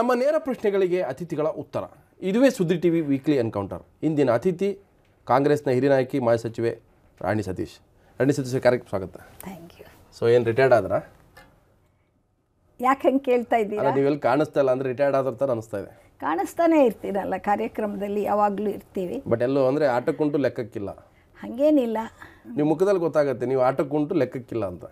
ನಮ್ಮ ನೇರ ಪ್ರಶ್ನೆಗಳಿಗೆ ಅತಿಥಿಗಳ ಉತ್ತರ ಇದುವೇ ಸುದ್ದಿ ಟಿವಿ ವೀಕ್ಲಿ ಎನ್ಕೌಂಟರ್ ಇಂದಿನ ಅತಿಥಿ ಕಾಂಗ್ರೆಸ್ನ ಹಿರಿಯ ನಾಯಕಿ ಮಾಜಿ ಸಚಿವೆ ರಾಣಿ ಸತೀಶ್ ರಾಣಿ ಸತೀಶ್ ಕಾರ್ಯಕ್ರಮ ಸ್ವಾಗತ ಥ್ಯಾಂಕ್ ಯು ಸೊ ಏನು ರಿಟೈರ್ಡ್ ಆದ್ರಾ ಯಾಕೆ ಹಂಗೆ ಕೇಳ್ತಾ ಇದ್ದೀರಾ ನೀವೆಲ್ಲ ಕಾಣಿಸ್ತಾ ಇಲ್ಲ ಅಂದ್ರೆ ರಿಟೈರ್ಡ್ ಆದ್ರ ಥರ ಅನಿಸ್ತಾ ಇದೆ ಕಾಣಿಸ್ತಾನೆ ಇರ್ತೀರಲ್ಲ ಕಾರ್ಯಕ್ರಮದಲ್ಲಿ ಯಾವಾಗಲೂ ಇರ್ತೀವಿ ಬಟ್ ಎಲ್ಲೋ ಅಂದರೆ ಆಟಕ್ಕುಂಟು ಲೆಕ್ಕಕ್ಕಿಲ್ಲ ಹಂಗೇನಿಲ್ಲ ನಿಮ್ಮ ಮುಖದಲ್ಲಿ ಗೊತ್ತಾಗುತ್ತೆ ನೀವು ಆಟಕ್ಕುಂಟು ಲೆಕ್ಕಕ್ಕಿಲ್ಲ ಅಂತ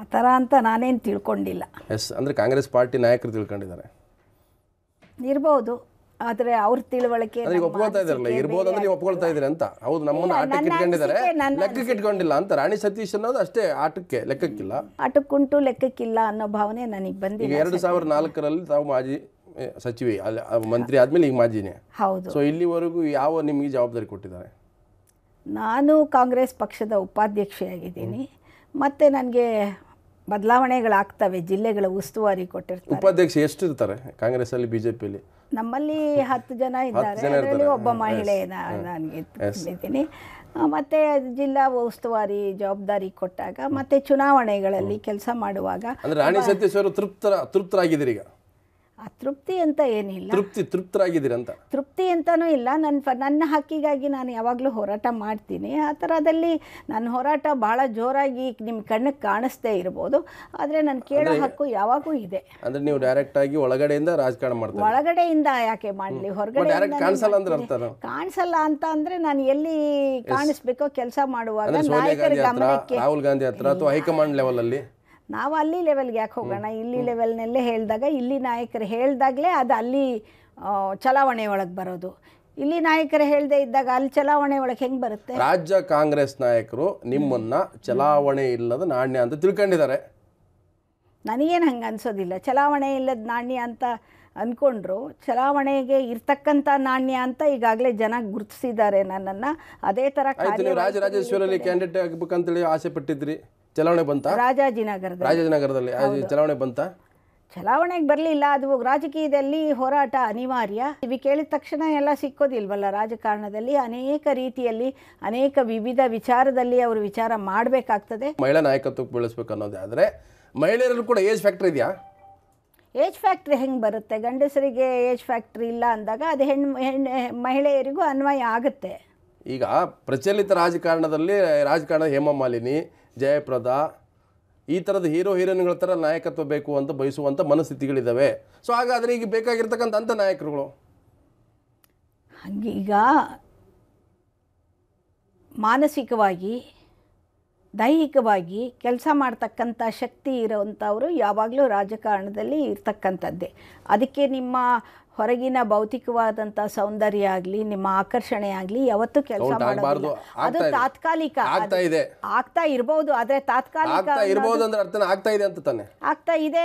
ಆ ಥರ ಅಂತ ನಾನೇನು ತಿಳ್ಕೊಂಡಿಲ್ಲ ಎಸ್ ಅಂದರೆ ಕಾಂಗ್ರೆಸ್ ಪಾರ್ಟಿ ನಾಯಕರು ತಿಳ್ಕೊಂಡಿದ್ದಾರೆ ಇರ್ಬೋದು ಆದರೆ ಅವ್ರ ತಿಳುವಳಿಕೆ ಅಂದ್ರೆ ಒಪ್ಕೊಳ್ತಾ ಇದ್ದಾರಲ್ಲ ಇರ್ಬೋದು ಅಂದ್ರೆ ನೀವು ಒಪ್ಕೊಳ್ತಾ ಇದ್ದೀರಿ ಅಂತ ಹೌದು ನಮ್ಮನ್ನ ಆಟಕ್ಕೆ ಇಟ್ಕೊಂಡಿದ್ದಾರೆ ಅನಿಸಿಕೆ, ಲೆಕ್ಕಕ್ಕೆ ಇಟ್ಕೊಂಡಿಲ್ಲ ಅಂತ ರಾಣಿ ಸತೀಶ್ ಅನ್ನೋದು ಅಷ್ಟೇ ಆಟಕ್ಕೆ ಲೆಕ್ಕಕ್ಕಿಲ್ಲ ಆಟಕ್ಕುಂಟು ಲೆಕ್ಕಕ್ಕಿಲ್ಲ ಅನ್ನೋ ಭಾವನೆ ನನಗೆ ಬಂದಿದೆ ಎರಡು ಸಾವಿರದ ನಾಲ್ಕರಲ್ಲಿ ತಾವು ಮಾಜಿ ಸಚಿವೆ ಅಲ್ಲಿ ಆ, ಮಂತ್ರಿ ಆದ್ಮೇಲೆ ಈಗ ಮಾಜಿನೇ ಹೌದು ಸೊ ಇಲ್ಲಿವರೆಗೂ ಯಾವ ನಿಮಗೆ ಜವಾಬ್ದಾರಿ ಕೊಟ್ಟಿದ್ದಾರೆ ನಾನು ಕಾಂಗ್ರೆಸ್ ಪಕ್ಷದ ಉಪಾಧ್ಯಕ್ಷೆಯಾಗಿದ್ದೀನಿ ಮತ್ತು ನನಗೆ ಬದಲಾವಣೆಗಳಾಗ್ತವೆ ಜಿಲ್ಲೆಗಳ ಉಸ್ತುವಾರಿ ಕೊಟ್ಟಿರ್ತಾರೆ ಉಪಾಧ್ಯಕ್ಷ ಎಷ್ಟು ಇರ್ತಾರೆ ಕಾಂಗ್ರೆಸ್ ಅಲ್ಲಿ ಬಿಜೆಪಿಯಲ್ಲಿ ನಮ್ಮಲ್ಲಿ ಹತ್ತು ಜನ ಇದ್ದಾರೆ ಅದರಲ್ಲಿ ಒಬ್ಬ ಮಹಿಳೆ ನನಗೆ ಇದ್ದೀನಿ ಮತ್ತೆ ಜಿಲ್ಲಾ ಉಸ್ತುವಾರಿ ಜವಾಬ್ದಾರಿ ಕೊಟ್ಟಾಗ ಮತ್ತೆ ಚುನಾವಣೆಗಳಲ್ಲಿ ಕೆಲಸ ಮಾಡುವಾಗ ರಾಣಿ ಸತೀಶ್ ಅವರು ತೃಪ್ತರ ತೃಪ್ತರಾಗಿದ್ದೀರಿ ಈಗ ತೃಪ್ತಿ ಅಂತ ಏನಿಲ್ಲ ತೃಪ್ತಿ ತೃಪ್ತರಾಗಿದ್ದೀರಂತ ತೃಪ್ತಿ ಅಂತನೂ ಇಲ್ಲ ನನ್ನ ಫ ನನ್ನ ಹಕ್ಕಿಗಾಗಿ ನಾನು ಯಾವಾಗಲೂ ಹೋರಾಟ ಮಾಡ್ತೀನಿ ಆ ಥರದಲ್ಲಿ ನನ್ನ ಹೋರಾಟ ಭಾಳ ಜೋರಾಗಿ ನಿಮ್ಮ ಕಣ್ಣಿಗೆ ಕಾಣಿಸ್ತೇ ಇರ್ಬೋದು ಆದರೆ ನಾನು ಕೇಳೋ ಹಕ್ಕು ಯಾವಾಗೂ ಇದೆ ಅಂದ್ರೆ ನೀವು ಡೈರೆಕ್ಟ್ ಆಗಿ ಒಳಗಡೆಯಿಂದ ರಾಜಕಾರಣ ಮಾಡ್ತೀವಿ ಒಳಗಡೆಯಿಂದ ಯಾಕೆ ಮಾಡಲಿ ಹೊರಗಡೆ ಕಾಣಿಸಲ್ಲ ಅಂದ್ರೆ ಕಾಣಿಸಲ್ಲ ಅಂತ ಅಂದರೆ ನಾನು ಎಲ್ಲಿ ಕಾಣಿಸ್ಬೇಕೋ ಕೆಲಸ ಮಾಡುವಾಗ ನಾಯಕರ ಗಮನಕ್ಕೆ ರಾಹುಲ್ ಗಾಂಧಿ ಹತ್ರ ಅಥವಾ ಹೈಕಮಾಂಡ್ ಲೆವೆಲಲ್ಲಿ ನಾವು ಅಲ್ಲಿ ಲೆವೆಲ್ಗೆ ಯಾಕೆ ಹೋಗೋಣ ಇಲ್ಲಿ ಲೆವೆಲ್ನಲ್ಲೇ ಹೇಳಿದಾಗ ಇಲ್ಲಿ ನಾಯಕರು ಹೇಳಿದಾಗಲೇ ಅದು ಅಲ್ಲಿ ಚಲಾವಣೆ ಒಳಗೆ ಬರೋದು ಇಲ್ಲಿ ನಾಯಕರು ಹೇಳದೆ ಇದ್ದಾಗ ಅಲ್ಲಿ ಚಲಾವಣೆ ಒಳಗೆ ಹೆಂಗೆ ಬರುತ್ತೆ ರಾಜ್ಯ ಕಾಂಗ್ರೆಸ್ ನಾಯಕರು ನಿಮ್ಮನ್ನ ಚಲಾವಣೆ ಇಲ್ಲದ ನಾಣ್ಯ ಅಂತ ತಿಳ್ಕೊಂಡಿದ್ದಾರೆ ನನಗೇನು ಹಂಗೆ ಅನಿಸೋದಿಲ್ಲ ಚಲಾವಣೆ ಇಲ್ಲದ ನಾಣ್ಯ ಅಂತ ಅಂದ್ಕೊಂಡ್ರು ಚಲಾವಣೆಗೆ ಇರ್ತಕ್ಕಂಥ ನಾಣ್ಯ ಅಂತ ಈಗಾಗಲೇ ಜನ ಗುರುತಿಸಿದ್ದಾರೆ ನನ್ನನ್ನು ಅದೇ ಥರ ರಾಜರಾಜೇಶ್ವರಲ್ಲಿ ಕ್ಯಾಂಡಿಡೇಟ್ ಆಗಬೇಕಂತೇಳಿ ಆಸೆ ಪಟ್ಟಿದ್ರಿ ಚಲಾವಣೆ ಬಂತ ರಾಜಾಜಿನಗರದಲ್ಲಿ ರಾಜಾಜಿನಗರದಲ್ಲಿ ಚಲಾವಣೆ ಬಂತ ಚಲಾವಣೆಗೆ ಬರಲಿಲ್ಲ ಅದು ರಾಜಕೀಯದಲ್ಲಿ ಹೋರಾಟ ಅನಿವಾರ್ಯ ಇವು ಕೇಳಿದ ತಕ್ಷಣ ಎಲ್ಲ ಸಿಕ್ಕೋದಿಲ್ವಲ್ಲ ರಾಜಕಾರಣದಲ್ಲಿ ಅನೇಕ ರೀತಿಯಲ್ಲಿ ಅನೇಕ ವಿವಿಧ ವಿಚಾರದಲ್ಲಿ ಅವರು ವಿಚಾರ ಮಾಡಬೇಕಾಗ್ತದೆ ಮಹಿಳಾ ನಾಯಕತ್ವಕ್ಕೆ ಬೆಳೆಸ್ಬೇಕು ಅನ್ನೋದಾದರೆ ಮಹಿಳೆಯರಲ್ಲೂ ಕೂಡ ಏಜ್ ಫ್ಯಾಕ್ಟ್ರಿ ಇದೆಯಾ ಏಜ್ ಫ್ಯಾಕ್ಟ್ರಿ ಹೆಂಗೆ ಬರುತ್ತೆ ಗಂಡಸರಿಗೆ ಏಜ್ ಫ್ಯಾಕ್ಟ್ರಿ ಇಲ್ಲ ಅಂದಾಗ ಅದು ಹೆಣ್ಣು ಹೆಣ್ಣು ಮಹಿಳೆಯರಿಗೂ ಅನ್ವಯ ಆಗುತ್ತೆ ಈಗ ಪ್ರಚಲಿತ ರಾಜಕಾರಣದಲ್ಲಿ ರಾಜಕಾರಣದ ಹೇಮಮಾಲಿನಿ ಜಯಪ್ರದ ಈ ಥರದ ಹೀರೋ ಹೀರೋಯಿನ್ಗಳ ಥರ ನಾಯಕತ್ವ ಬೇಕು ಅಂತ ಬಯಸುವಂಥ ಮನಸ್ಥಿತಿಗಳಿದ್ದಾವೆ ಸೊ ಹಾಗಾದರೆ ಈಗ ಬೇಕಾಗಿರ್ತಕ್ಕಂಥ ಅಂಥ ನಾಯಕರುಗಳು ಹಂಗೀಗ ಮಾನಸಿಕವಾಗಿ ದೈಹಿಕವಾಗಿ ಕೆಲಸ ಮಾಡ್ತಕ್ಕಂಥ ಶಕ್ತಿ ಇರೋವಂಥವರು ಯಾವಾಗಲೂ ರಾಜಕಾರಣದಲ್ಲಿ ಇರ್ತಕ್ಕಂಥದ್ದೇ ಅದಕ್ಕೆ ನಿಮ್ಮ ಹೊರಗಿನ ಭೌತಿಕವಾದಂತಹ ಸೌಂದರ್ಯ ಆಗಲಿ ನಿಮ್ಮ ಆಕರ್ಷಣೆ ಆಗಲಿ ಯಾವತ್ತೂ ಕೆಲಸ ಮಾಡೋದಿಲ್ಲ ಅದು ತಾತ್ಕಾಲಿಕ ಆಗ್ತಾ ಇರಬಹುದು ಆದ್ರೆ ತಾತ್ಕಾಲಿಕ ಆಗ್ತಾ ಇದೆ ಅಂತ ಆಗ್ತಾ ಇದೆ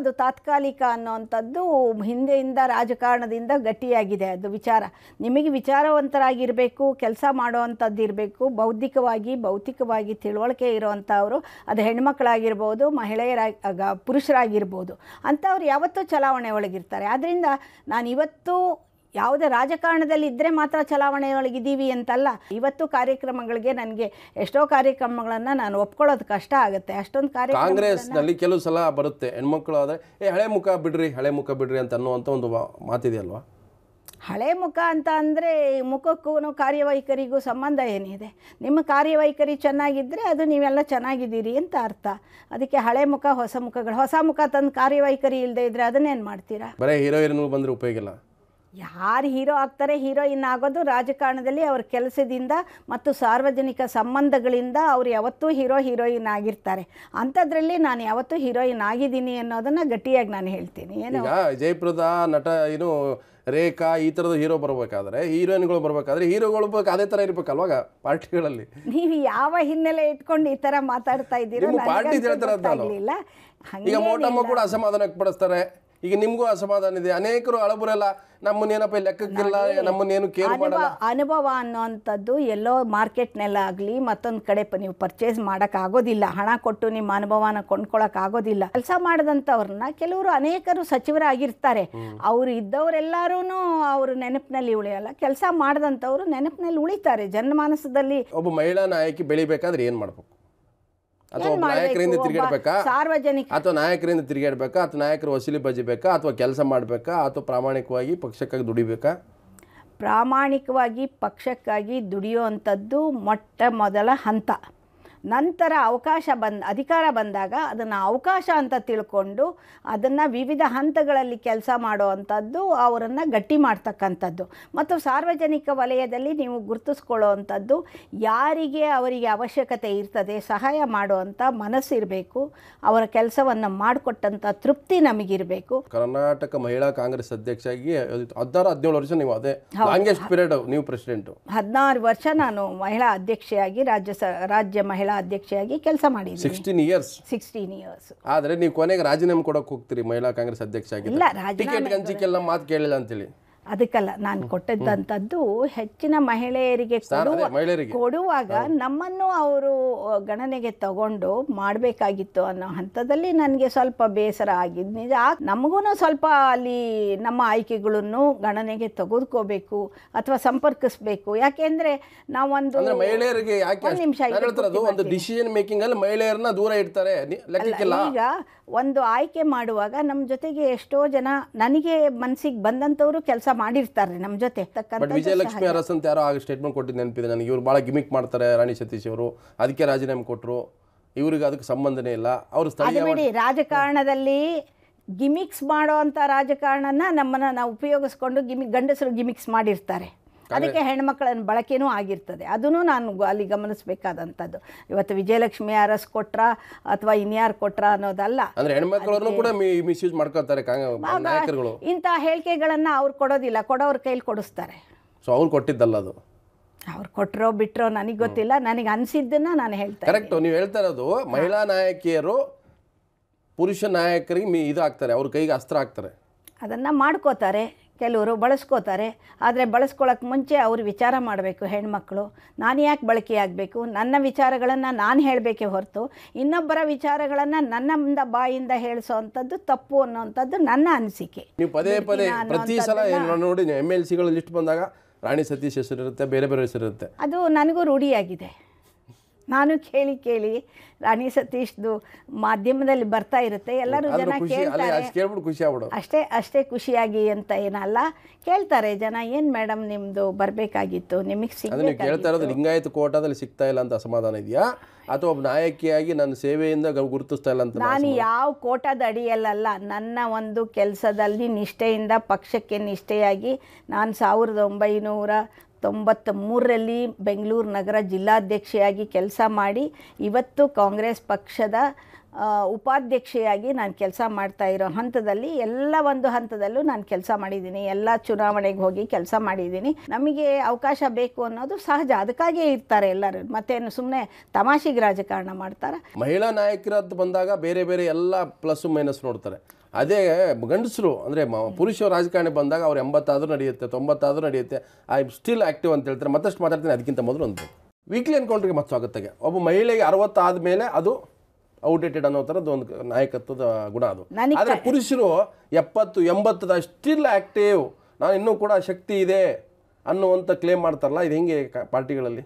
ಅದು ತಾತ್ಕಾಲಿಕ ಅನ್ನೋವಂಥದ್ದು ಹಿಂದೆಯಿಂದ ರಾಜಕಾರಣದಿಂದ ಗಟ್ಟಿಯಾಗಿದೆ ಅದು ವಿಚಾರ ನಿಮಗೆ ವಿಚಾರವಂತರಾಗಿರ್ಬೇಕು ಕೆಲಸ ಮಾಡುವಂಥದ್ದು ಇರಬೇಕು ಬೌದ್ಧಿಕವಾಗಿ ಭೌತಿಕವಾಗಿ ತಿಳುವಳಿಕೆ ಇರುವಂಥವರು ಅದು ಹೆಣ್ಮಕ್ಳಾಗಿರ್ಬೋದು ಮಹಿಳೆಯರಾಗಿ ಪುರುಷರಾಗಿರ್ಬೋದು ಅಂಥವ್ರು ಯಾವತ್ತೂ ಚಲಾವಣೆ ಒಳಗಿರ್ತಾರೆ ಆದ್ದರಿಂದ ನಾನು ಇವತ್ತು ಯಾವುದೇ ರಾಜಕಾರಣದಲ್ಲಿ ಇದ್ದರೆ ಮಾತ್ರ ಚಲಾವಣೆಗಳಿಗಿದ್ದೀವಿ ಅಂತಲ್ಲ ಇವತ್ತು ಕಾರ್ಯಕ್ರಮಗಳಿಗೆ ನನಗೆ ಎಷ್ಟೋ ಕಾರ್ಯಕ್ರಮಗಳನ್ನು ನಾನು ಒಪ್ಕೊಳ್ಳೋದು ಕಷ್ಟ ಆಗುತ್ತೆ ಅಷ್ಟೊಂದು ಕಾರ್ಯ ಕಾಂಗ್ರೆಸ್ನಲ್ಲಿ ಕೆಲವು ಸಲ ಬರುತ್ತೆ ಹೆಣ್ಮಕ್ಳು ಆದರೆ ಏ ಹಳೆ ಮುಖ ಬಿಡ್ರಿ ಹಳೆ ಮುಖ ಬಿಡ್ರಿ ಅಂತ ಅನ್ನುವಂಥ ಒಂದು ಮಾತಿದೆಯಲ್ವಾ ಹಳೆ ಮುಖ ಅಂತ ಅಂದರೆ ಮುಖಕ್ಕೂ ಕಾರ್ಯವೈಖರಿಗೂ ಸಂಬಂಧ ಏನಿದೆ ನಿಮ್ಮ ಕಾರ್ಯವೈಖರಿ ಚೆನ್ನಾಗಿದ್ದರೆ ಅದು ನೀವೆಲ್ಲ ಚೆನ್ನಾಗಿದ್ದೀರಿ ಅಂತ ಅರ್ಥ ಅದಕ್ಕೆ ಹಳೆ ಮುಖ ಹೊಸ ಮುಖಗಳು ಹೊಸ ಮುಖ ತಂದು ಕಾರ್ಯವೈಖರಿ ಇಲ್ಲದೆ ಇದ್ದರೆ ಅದನ್ನೇನು ಮಾಡ್ತೀರಾ ಬರೀ ಹೀರೋ ಹೀರೋನು ಬಂದರೆ ಉಪಯೋಗಿಲ್ಲ ಯಾರು ಹೀರೋ ಆಗ್ತಾರೆ ಹೀರೋಯಿನ್ ಆಗೋದು ರಾಜಕಾರಣದಲ್ಲಿ ಅವ್ರ ಕೆಲಸದಿಂದ ಮತ್ತು ಸಾರ್ವಜನಿಕ ಸಂಬಂಧಗಳಿಂದ ಅವ್ರು ಯಾವತ್ತೂ ಹೀರೋ ಹೀರೋಯಿನ್ ಆಗಿರ್ತಾರೆ ಅಂಥದ್ರಲ್ಲಿ ನಾನು ಯಾವತ್ತೂ ಹೀರೋಯಿನ್ ಆಗಿದ್ದೀನಿ ಅನ್ನೋದನ್ನ ಗಟ್ಟಿಯಾಗಿ ನಾನು ಹೇಳ್ತೀನಿ ಏನು ಜಯಪುರದ ನಟ ಏನು ರೇಖಾ ಈ ಥರದ ಹೀರೋ ಬರಬೇಕಾದ್ರೆ ಹೀರೋಯಿನ್ಗಳು ಬರಬೇಕಾದ್ರೆ ಹೀರೋಗಳು ಅದೇ ಥರ ಇರಬೇಕಲ್ವಾಗ ಪಾರ್ಟಿಗಳಲ್ಲಿ ನೀವು ಯಾವ ಹಿನ್ನೆಲೆ ಇಟ್ಕೊಂಡು ಈ ಥರ ಮಾತಾಡ್ತಾ ಇದ್ದೀರಾ ಪಾರ್ಟಿ ಈಗ ಮೋಟಮ್ಮ ಕೂಡ ಅಸಮಾಧಾನಕ್ಕೆ ಪಡಿಸ್ತಾರೆ ಈಗ ನಿಮ್ಗೂ ಅಸಮಾಧಾನ ಇದೆ ಅನೇಕರು ಹಳಬರೆಲ್ಲ ನಮ್ಮನ್ನೇನಪ್ಪ ಲೆಕ್ಕಕ್ಕಿಲ್ಲ ನಮ್ಮನ್ನೇನು ಕೇರ್ ಅನುಭವ ಅನ್ನೋವಂಥದ್ದು ಎಲ್ಲೋ ಮಾರ್ಕೆಟ್ನೆಲ್ಲಾಗಲಿ ಮತ್ತೊಂದು ಕಡೆ ನೀವು ಪರ್ಚೇಸ್ ಆಗೋದಿಲ್ಲ ಹಣ ಕೊಟ್ಟು ನಿಮ್ಮ ಅನುಭವನ ಆಗೋದಿಲ್ಲ ಕೆಲಸ ಮಾಡಿದಂಥವ್ರನ್ನ ಕೆಲವರು ಅನೇಕರು ಸಚಿವರಾಗಿರ್ತಾರೆ ಅವರು ಇದ್ದವರೆಲ್ಲರೂ ಅವರು ನೆನಪಿನಲ್ಲಿ ಉಳಿಯಲ್ಲ ಕೆಲಸ ಮಾಡಿದಂಥವ್ರು ನೆನಪಿನಲ್ಲಿ ಉಳಿತಾರೆ ಜನಮಾನಸದಲ್ಲಿ ಒಬ್ಬ ಮಹಿಳಾ ನಾಯಕಿ ಬೆಳಿಬೇಕಾದ್ರೆ ಏನು ಮಾಡಬೇಕು ಅಥವಾ ನಾಯಕರಿಂದ ತಿರುಗಾಡ್ಬೇಕಾ ಸಾರ್ವಜನಿಕ ಅಥವಾ ನಾಯಕರಿಂದ ತಿರುಗಾಡ್ಬೇಕಾ ಅಥವಾ ನಾಯಕರು ವಸೂಲಿ ಬಜಿಬೇಕಾ ಅಥವಾ ಕೆಲಸ ಮಾಡಬೇಕಾ ಅಥವಾ ಪ್ರಾಮಾಣಿಕವಾಗಿ ಪಕ್ಷಕ್ಕಾಗಿ ದುಡಿಬೇಕಾ ಪ್ರಾಮಾಣಿಕವಾಗಿ ಪಕ್ಷಕ್ಕಾಗಿ ದುಡಿಯುವಂಥದ್ದು ಮೊಟ್ಟ ಮೊದಲ ಹಂತ ನಂತರ ಅವಕಾಶ ಬಂದ ಅಧಿಕಾರ ಬಂದಾಗ ಅದನ್ನು ಅವಕಾಶ ಅಂತ ತಿಳ್ಕೊಂಡು ಅದನ್ನು ವಿವಿಧ ಹಂತಗಳಲ್ಲಿ ಕೆಲಸ ಮಾಡುವಂಥದ್ದು ಅವರನ್ನು ಗಟ್ಟಿ ಮಾಡ್ತಕ್ಕಂಥದ್ದು ಮತ್ತು ಸಾರ್ವಜನಿಕ ವಲಯದಲ್ಲಿ ನೀವು ಗುರುತಿಸ್ಕೊಳ್ಳೋವಂಥದ್ದು ಯಾರಿಗೆ ಅವರಿಗೆ ಅವಶ್ಯಕತೆ ಇರ್ತದೆ ಸಹಾಯ ಮಾಡುವಂಥ ಮನಸ್ಸಿರಬೇಕು ಅವರ ಕೆಲಸವನ್ನು ಮಾಡಿಕೊಟ್ಟಂಥ ತೃಪ್ತಿ ನಮಗಿರಬೇಕು ಕರ್ನಾಟಕ ಮಹಿಳಾ ಕಾಂಗ್ರೆಸ್ ಅಧ್ಯಕ್ಷ ವರ್ಷ ನೀವು ಅದೇ ಪೀರಿಯಡ್ ನೀವು ಪ್ರೆಸಿಡೆಂಟು ಹದಿನಾರು ವರ್ಷ ನಾನು ಮಹಿಳಾ ಅಧ್ಯಕ್ಷೆಯಾಗಿ ರಾಜ್ಯ ಸ ರಾಜ್ಯ ಮಹಿಳಾ ಮಹಿಳಾ ಅಧ್ಯಕ್ಷೆಯಾಗಿ ಕೆಲಸ ಮಾಡಿ ಸಿಕ್ಸ್ಟೀನ್ ಇಯರ್ಸ್ ಸಿಕ್ಸ್ಟೀನ್ ಇಯರ್ಸ್ ಆದ್ರೆ ನೀವು ಕೊನೆಗೆ ರಾಜೀನಾಮೆ ಕೊಡಕ್ಕೆ ಹೋಗ್ತೀರಿ ಮಹಿಳಾ ಕಾಂಗ್ರೆಸ್ ಅಧ್ಯಕ್ಷ ಆಗಿಲ್ಲ ಟಿಕೆಟ್ ಟಿಕೆಟ್ ಹಂಚಿಕೆಲ್ಲ ಮಾತು ಕೇಳಿಲ್ಲ ಅಂತೇಳಿ ಅದಕ್ಕಲ್ಲ ನಾನು ಕೊಟ್ಟದ್ದಂಥದ್ದು ಹೆಚ್ಚಿನ ಮಹಿಳೆಯರಿಗೆ ಕೊಡುವಾಗ ನಮ್ಮನ್ನು ಅವರು ಗಣನೆಗೆ ತಗೊಂಡು ಮಾಡಬೇಕಾಗಿತ್ತು ಅನ್ನೋ ಹಂತದಲ್ಲಿ ನನಗೆ ಸ್ವಲ್ಪ ಬೇಸರ ಆಗಿದ್ದು ನಿಜ ನಮಗೂ ಸ್ವಲ್ಪ ಅಲ್ಲಿ ನಮ್ಮ ಆಯ್ಕೆಗಳನ್ನು ಗಣನೆಗೆ ತೆಗೆದುಕೋಬೇಕು ಅಥವಾ ಸಂಪರ್ಕಿಸಬೇಕು ಯಾಕೆಂದ್ರೆ ನಾವೊಂದು ಮಹಿಳೆಯರಿಗೆ ನಿಮಿಷ ಒಂದು ಡಿಸಿಷನ್ ಮೇಕಿಂಗ್ ಅಲ್ಲಿ ಮಹಿಳೆಯರನ್ನ ದೂರ ಇಡ್ತಾರೆ ಈಗ ಒಂದು ಆಯ್ಕೆ ಮಾಡುವಾಗ ನಮ್ಮ ಜೊತೆಗೆ ಎಷ್ಟೋ ಜನ ನನಗೆ ಮನಸ್ಸಿಗೆ ಬಂದಂಥವರು ಕೆಲಸ ಮಾಡಿರ್ತಾರೆ ನಮ್ಮ ಜೊತೆ ಬಟ್ ವಿಜಯಲಕ್ಷ್ಮಿ ಅರಸಂತ ಯಾರೋ ಆಗ ಸ್ಟೇಟ್ಮೆಂಟ್ ಕೊಟ್ಟಿದ್ದು ನೆನಪಿದೆ ನನಗೆ ಇವ್ರು ಭಾಳ ಗಿಮಿಕ್ ಮಾಡ್ತಾರೆ ರಾಣಿ ಸತೀಶ್ ಅವರು ಅದಕ್ಕೆ ರಾಜೀನಾಮೆ ಕೊಟ್ಟರು ಇವ್ರಿಗೆ ಅದಕ್ಕೆ ಸಂಬಂಧನೇ ಇಲ್ಲ ಅವರು ಅದು ರಾಜಕಾರಣದಲ್ಲಿ ಗಿಮಿಕ್ಸ್ ಮಾಡೋ ಅಂತ ರಾಜಕಾರಣನ ನಮ್ಮನ್ನ ನಾವು ಉಪಯೋಗಿಸ್ಕೊಂಡು ಗಿಮಿಕ್ ಗಂಡಸರು ಗಿಮಿಕ್ಸ್ ಮಾಡಿರ್ತಾರೆ ಅದಕ್ಕೆ ಹೆಣ್ಮಕ್ಳ ಬಳಕೆನೂ ಆಗಿರ್ತದೆ ಅದನ್ನು ನಾನು ಅಲ್ಲಿ ಗಮನಿಸಬೇಕಾದಂಥದ್ದು ಇವತ್ತು ವಿಜಯಲಕ್ಷ್ಮಿ ಅರಸ್ ಎಸ್ ಕೊಟ್ರ ಅಥವಾ ಇನ್ಯಾರು ಕೊಟ್ರ ಅನ್ನೋದಲ್ಲ ಇಂಥ ಹೇಳಿಕೆಗಳನ್ನು ಅವ್ರು ಕೊಡೋದಿಲ್ಲ ಕೊಡೋರ ಕೈಲಿ ಕೊಡಿಸ್ತಾರೆ ಸೊ ಅವ್ರು ಕೊಟ್ಟಿದ್ದಲ್ಲ ಅದು ಅವ್ರು ಕೊಟ್ಟರೋ ಬಿಟ್ಟರೋ ನನಗೆ ಗೊತ್ತಿಲ್ಲ ನನಗೆ ಅನಿಸಿದ್ದನ್ನ ನಾನು ಹೇಳ್ತೇನೆ ಕರೆಕ್ಟ್ ನೀವು ಹೇಳ್ತಾ ಇರೋದು ಮಹಿಳಾ ನಾಯಕಿಯರು ಪುರುಷ ನಾಯಕರಿಗೆ ಮೀ ಇದು ಆಗ್ತಾರೆ ಅವ್ರ ಕೈಗೆ ಅಸ್ತ್ರ ಆಗ್ತಾರೆ ಅದನ್ನು ಮಾಡ್ಕೋತಾರೆ ಕೆಲವರು ಬಳಸ್ಕೋತಾರೆ ಆದರೆ ಬಳಸ್ಕೊಳ್ಳೋಕ್ಕೆ ಮುಂಚೆ ಅವರು ವಿಚಾರ ಮಾಡಬೇಕು ಹೆಣ್ಮಕ್ಳು ನಾನು ಯಾಕೆ ಬಳಕೆಯಾಗಬೇಕು ನನ್ನ ವಿಚಾರಗಳನ್ನು ನಾನು ಹೇಳಬೇಕೆ ಹೊರತು ಇನ್ನೊಬ್ಬರ ವಿಚಾರಗಳನ್ನು ನನ್ನಿಂದ ಬಾಯಿಂದ ಹೇಳಿಸೋ ಅಂಥದ್ದು ತಪ್ಪು ಅನ್ನೋಂಥದ್ದು ನನ್ನ ಅನಿಸಿಕೆ ನೀವು ಪದೇ ಪದೇ ಪ್ರತಿ ಸಲ ನೋಡಿ ಎಮ್ ಎಲ್ ಸಿಗಳು ಲಿಸ್ಟ್ ಬಂದಾಗ ರಾಣಿ ಸತೀಶ್ ಇರುತ್ತೆ ಬೇರೆ ಬೇರೆ ಇರುತ್ತೆ ಅದು ನನಗೂ ರೂಢಿಯಾಗಿದೆ ನಾನು ಕೇಳಿ ಕೇಳಿ ರಾಣಿ ಸತೀಶ್ದು ಮಾಧ್ಯಮದಲ್ಲಿ ಬರ್ತಾ ಇರುತ್ತೆ ಎಲ್ಲರೂ ಜನ ಕೇಳ್ತಾರೆ ಅಷ್ಟೇ ಅಷ್ಟೇ ಖುಷಿಯಾಗಿ ಅಂತ ಏನಲ್ಲ ಕೇಳ್ತಾರೆ ಜನ ಏನು ಮೇಡಮ್ ನಿಮ್ಮದು ಬರಬೇಕಾಗಿತ್ತು ನಿಮಗೆ ಸಿಗ್ತಾರೆ ಲಿಂಗಾಯತ ಕೋಟಾದಲ್ಲಿ ಸಿಗ್ತಾ ಇಲ್ಲ ಅಂತ ಅಸಮಾಧಾನ ಇದೆಯಾ ಅಥವಾ ಒಬ್ಬ ನಾಯಕಿಯಾಗಿ ನನ್ನ ಸೇವೆಯಿಂದ ಗುರುತಿಸ್ತಾ ಇಲ್ಲ ಅಂತ ನಾನು ಯಾವ ಕೋಟಾದ ಅಡಿಯಲ್ಲ ನನ್ನ ಒಂದು ಕೆಲಸದಲ್ಲಿ ನಿಷ್ಠೆಯಿಂದ ಪಕ್ಷಕ್ಕೆ ನಿಷ್ಠೆಯಾಗಿ ನಾನು ಸಾವಿರದ ಒಂಬೈನೂರ ತೊಂಬತ್ತ್ ಮೂರರಲ್ಲಿ ಬೆಂಗಳೂರು ನಗರ ಜಿಲ್ಲಾಧ್ಯಕ್ಷೆಯಾಗಿ ಕೆಲಸ ಮಾಡಿ ಇವತ್ತು ಕಾಂಗ್ರೆಸ್ ಪಕ್ಷದ ಉಪಾಧ್ಯಕ್ಷೆಯಾಗಿ ನಾನು ಕೆಲಸ ಮಾಡ್ತಾ ಇರೋ ಹಂತದಲ್ಲಿ ಎಲ್ಲ ಒಂದು ಹಂತದಲ್ಲೂ ನಾನು ಕೆಲಸ ಮಾಡಿದ್ದೀನಿ ಎಲ್ಲ ಚುನಾವಣೆಗೆ ಹೋಗಿ ಕೆಲಸ ಮಾಡಿದ್ದೀನಿ ನಮಗೆ ಅವಕಾಶ ಬೇಕು ಅನ್ನೋದು ಸಹಜ ಅದಕ್ಕಾಗಿಯೇ ಇರ್ತಾರೆ ಎಲ್ಲರೂ ಮತ್ತೇನು ಸುಮ್ಮನೆ ತಮಾಷೆಗೆ ರಾಜಕಾರಣ ಮಾಡ್ತಾರೆ ಮಹಿಳಾ ನಾಯಕರದ್ದು ಬಂದಾಗ ಬೇರೆ ಬೇರೆ ಎಲ್ಲ ಪ್ಲಸ್ ಮೈನಸ್ ನೋಡ್ತಾರೆ ಅದೇ ಗಂಡಸರು ಅಂದರೆ ಪುರುಷ ರಾಜಕಾರಣಿ ಬಂದಾಗ ಅವ್ರು ಎಂಬತ್ತಾದರೂ ನಡೆಯುತ್ತೆ ತೊಂಬತ್ತಾದರೂ ನಡೆಯುತ್ತೆ ಐ ಸ್ಟಿಲ್ ಆ್ಯಕ್ಟಿವ್ ಅಂತ ಹೇಳ್ತಾರೆ ಮತ್ತಷ್ಟು ಮಾತಾಡ್ತೀನಿ ಅದಕ್ಕಿಂತ ಮೊದಲು ಒಂದು ವೀಕ್ಲಿ ಎನ್ಕೌಂಟ್ರಿಗೆ ಮತ್ತೆ ಸ್ವಾಗತಕ್ಕೆ ಒಬ್ಬ ಮಹಿಳೆಗೆ ಅರವತ್ತಾದ ಮೇಲೆ ಅದು ಔಟ್ಡೇಟೆಡ್ ಅನ್ನೋ ಥರದ್ದು ಒಂದು ನಾಯಕತ್ವದ ಗುಣ ಅದು ಆದರೆ ಪುರುಷರು ಎಪ್ಪತ್ತು ಎಂಬತ್ತದ ಸ್ಟಿಲ್ ಆ್ಯಕ್ಟಿವ್ ನಾನು ಇನ್ನೂ ಕೂಡ ಶಕ್ತಿ ಇದೆ ಅನ್ನುವಂಥ ಕ್ಲೇಮ್ ಮಾಡ್ತಾರಲ್ಲ ಇದು ಹೆಂಗೆ ಪಾರ್ಟಿಗಳಲ್ಲಿ